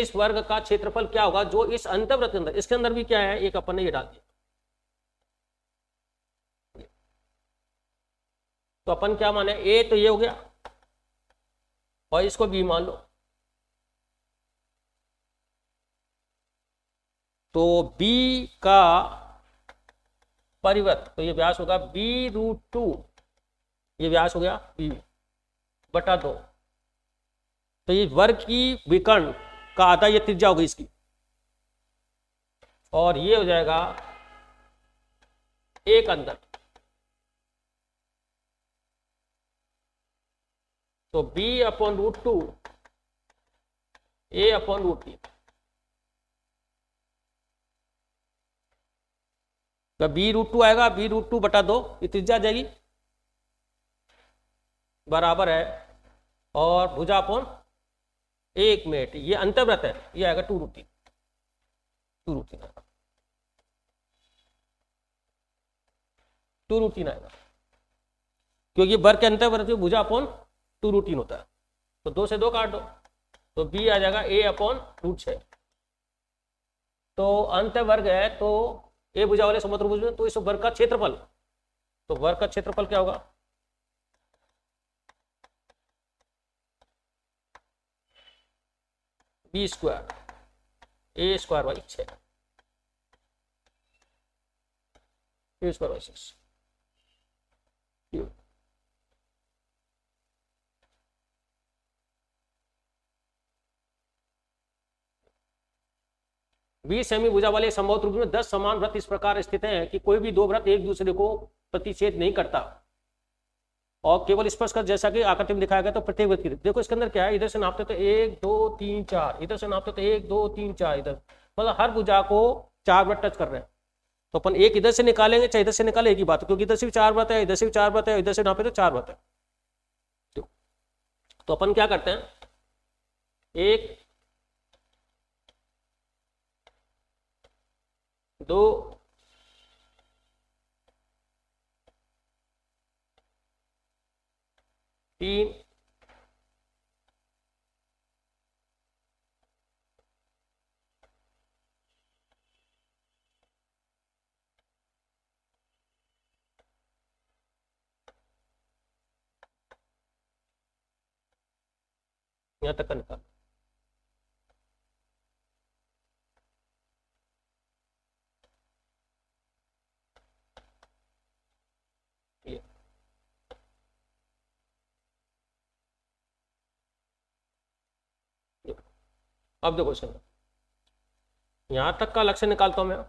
इस वर्ग का क्षेत्रफल क्या होगा जो इस अंतर्वृत्त के अंदर इसके अंदर भी क्या है एक अपन ने ये डाल दिया तो अपन क्या माने ए तो ये हो गया और इसको बी मान लो तो बी का परिवर्त तो ये व्यास होगा बी रूट टू ये व्यास हो गया बी बटा दो तो ये वर्ग की विकर्ण का आता यह ये त्रिज्या होगी इसकी और ये हो जाएगा एक अंदर तो b upon root two A upon root T तो b रूट टू आएगा b रूट टू बटा दो ये त्रिज्या जाएगी बराबर है और भुजा अपॉन एक मिनट ये अंतर्व्रत है ये आएगा टू रूटीन टू रूटीन आएगा टू रूटीन आएगा क्योंकि वर्ग के अंतर्व्रत में भुजा अपॉन टू रूटीन होता है तो दो से दो काट दो तो बी आ जाएगा ए अपॉन रूट छ तो अंत वर्ग है तो ए भुजा वाले समुद्र भुज तो इस वर्ग का क्षेत्रफल तो वर्ग का क्षेत्रफल क्या होगा B square A square by छः बीस सेमी भुजा वाले संभव रूप में दस समान व्रत इस प्रकार स्थित हैं कि कोई भी दो व्रत एक दूसरे को प्रतिच्छेद नहीं करता और केवल स्पर्श कर जैसा कि आकृति में दिखाया गया तो प्रत्येक व्यक्ति देखो इसके अंदर क्या है इधर से नापते तो एक दो तीन चार इधर से नापते तो एक दो तीन चार इधर मतलब हर भुजा को चार बार टच कर रहे हैं तो अपन एक इधर से निकालेंगे चाहे इधर से निकाले एक ही बात क्योंकि इधर से भी चार बात है इधर से भी चार बात है इधर से नापे तो चार बात है तो, तो अपन क्या करते हैं एक दो في nyatakan अब देखो क्वेश्चन यहां तक का लक्ष्य निकालता हूं मैं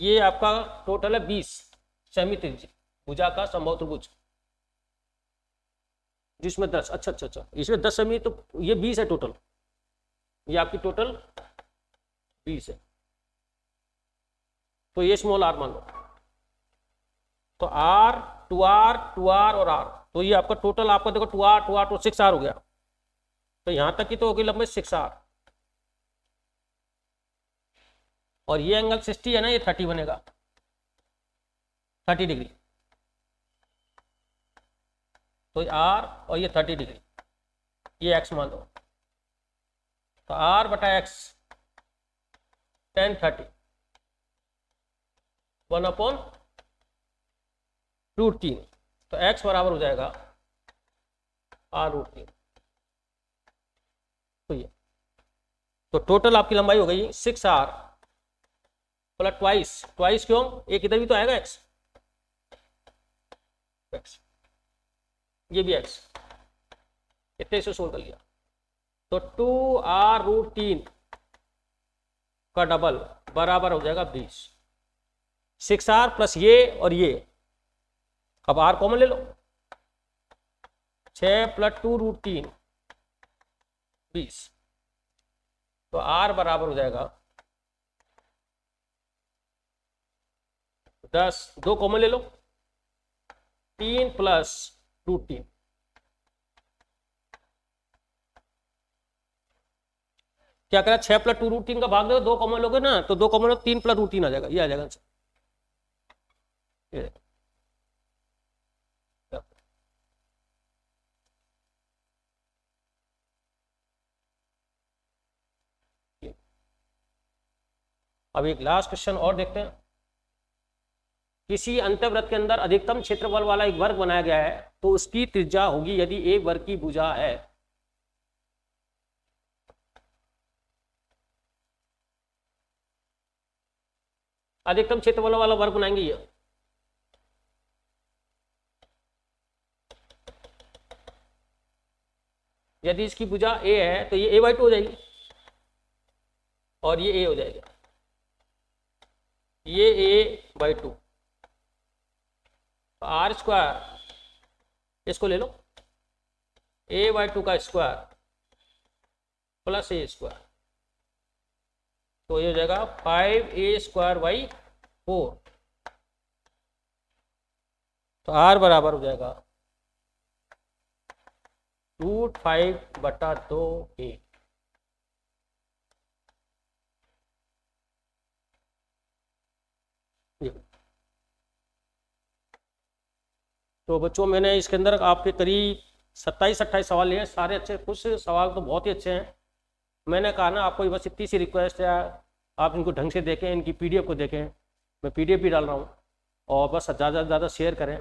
ये आपका टोटल है बीस सेमी त्रिज भुजा का संभव त्रिभुज जिसमें दस अच्छा अच्छा अच्छा इसमें दस सेमी तो ये बीस है टोटल ये आपकी टोटल बीस है तो ये स्मॉल आर मान लो तो R two R two are और आर तो ये आपका टोटल आपका देखो two R two R two six R हो गया तो यहां तक की तो होगी लंबाई सिक्स आर और ये एंगल सिक्सटी है ना ये थर्टी बनेगा थर्टी डिग्री तो ये आर और ये थर्टी डिग्री ये एक्स मान लो तो आर बटा X ten thirty one upon root तीन तो एक्स बराबर हो जाएगा आर रूट तीन तो टोटल आपकी लंबाई हो गई six R plus twice twice क्यों एक इधर भी तो आएगा एक्स एक्स ये भी एक्स इतने से सोल्व कर लिया तो टू आर रूट तीन का डबल बराबर हो जाएगा बीस सिक्स आर प्लस ये और ये अब आर कॉमन ले लो छ प्लस टू रूट तीन बीस तो आर बराबर हो जाएगा दस दो कॉमन ले लो तीन प्लस टू तीन क्या करें छह प्लस टू रूट तीन का भाग दो दो कॉमन लोगे ना तो दो कॉमन तीन प्लस रूट तीन आ जाएगा ये आ जाएगा ये अब एक लास्ट क्वेश्चन और देखते हैं किसी अंतर्व्रत के अंदर अधिकतम क्षेत्रफल वाला एक वर्ग बनाया गया है तो उसकी त्रिज्या होगी यदि एक वर्ग की भुजा है अधिकतम क्षेत्रफल वाला वर्ग बनाएंगे ये यदि इसकी भुजा ए है तो ये ए बाई टू हो जाएगी और ये ए हो जाएगा ये A by two R square इसको ले लो ए बाई टू का स्क्वायर प्लस ए स्क्वायर तो ये हो जाएगा five A square by four तो आर बराबर हो जाएगा रूट फाइव बटा दो ए तो बच्चों मैंने इसके अंदर आपके करीब सत्ताईस अट्ठाईस सवाल लिए सारे अच्छे कुछ सवाल तो बहुत ही अच्छे हैं मैंने कहा ना आपको बस इतनी सी रिक्वेस्ट है आप इनको ढंग से देखें इनकी पी को देखें मैं पी भी डाल रहा हूँ और बस ज़्यादा से ज़्यादा शेयर करें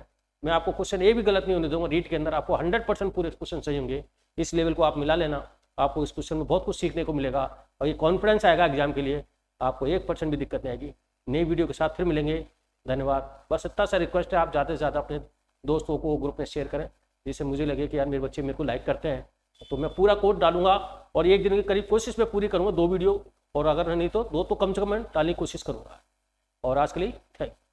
मैं आपको क्वेश्चन ये भी गलत नहीं होने दूंगा रीट के अंदर आपको हंड्रेड परसेंट पूरे क्वेश्चन सही होंगे इस लेवल को आप मिला लेना आपको इस क्वेश्चन में बहुत कुछ सीखने को मिलेगा और ये कॉन्फिडेंस आएगा एग्जाम के लिए आपको एक परसेंट भी दिक्कत नहीं आएगी नई वीडियो के साथ फिर मिलेंगे धन्यवाद बस इतना सा रिक्वेस्ट है आप ज़्यादा से ज़्यादा अपने दोस्तों को ग्रुप में शेयर करें जिससे मुझे लगे कि यार मेरे बच्चे मेरे को लाइक करते हैं तो मैं पूरा कोड डालूंगा और एक दिन के करीब कोशिश मैं पूरी करूँगा दो वीडियो और अगर नहीं तो दो तो कम से कम मैं डालने की कोशिश करूँगा और आज के लिए थैंक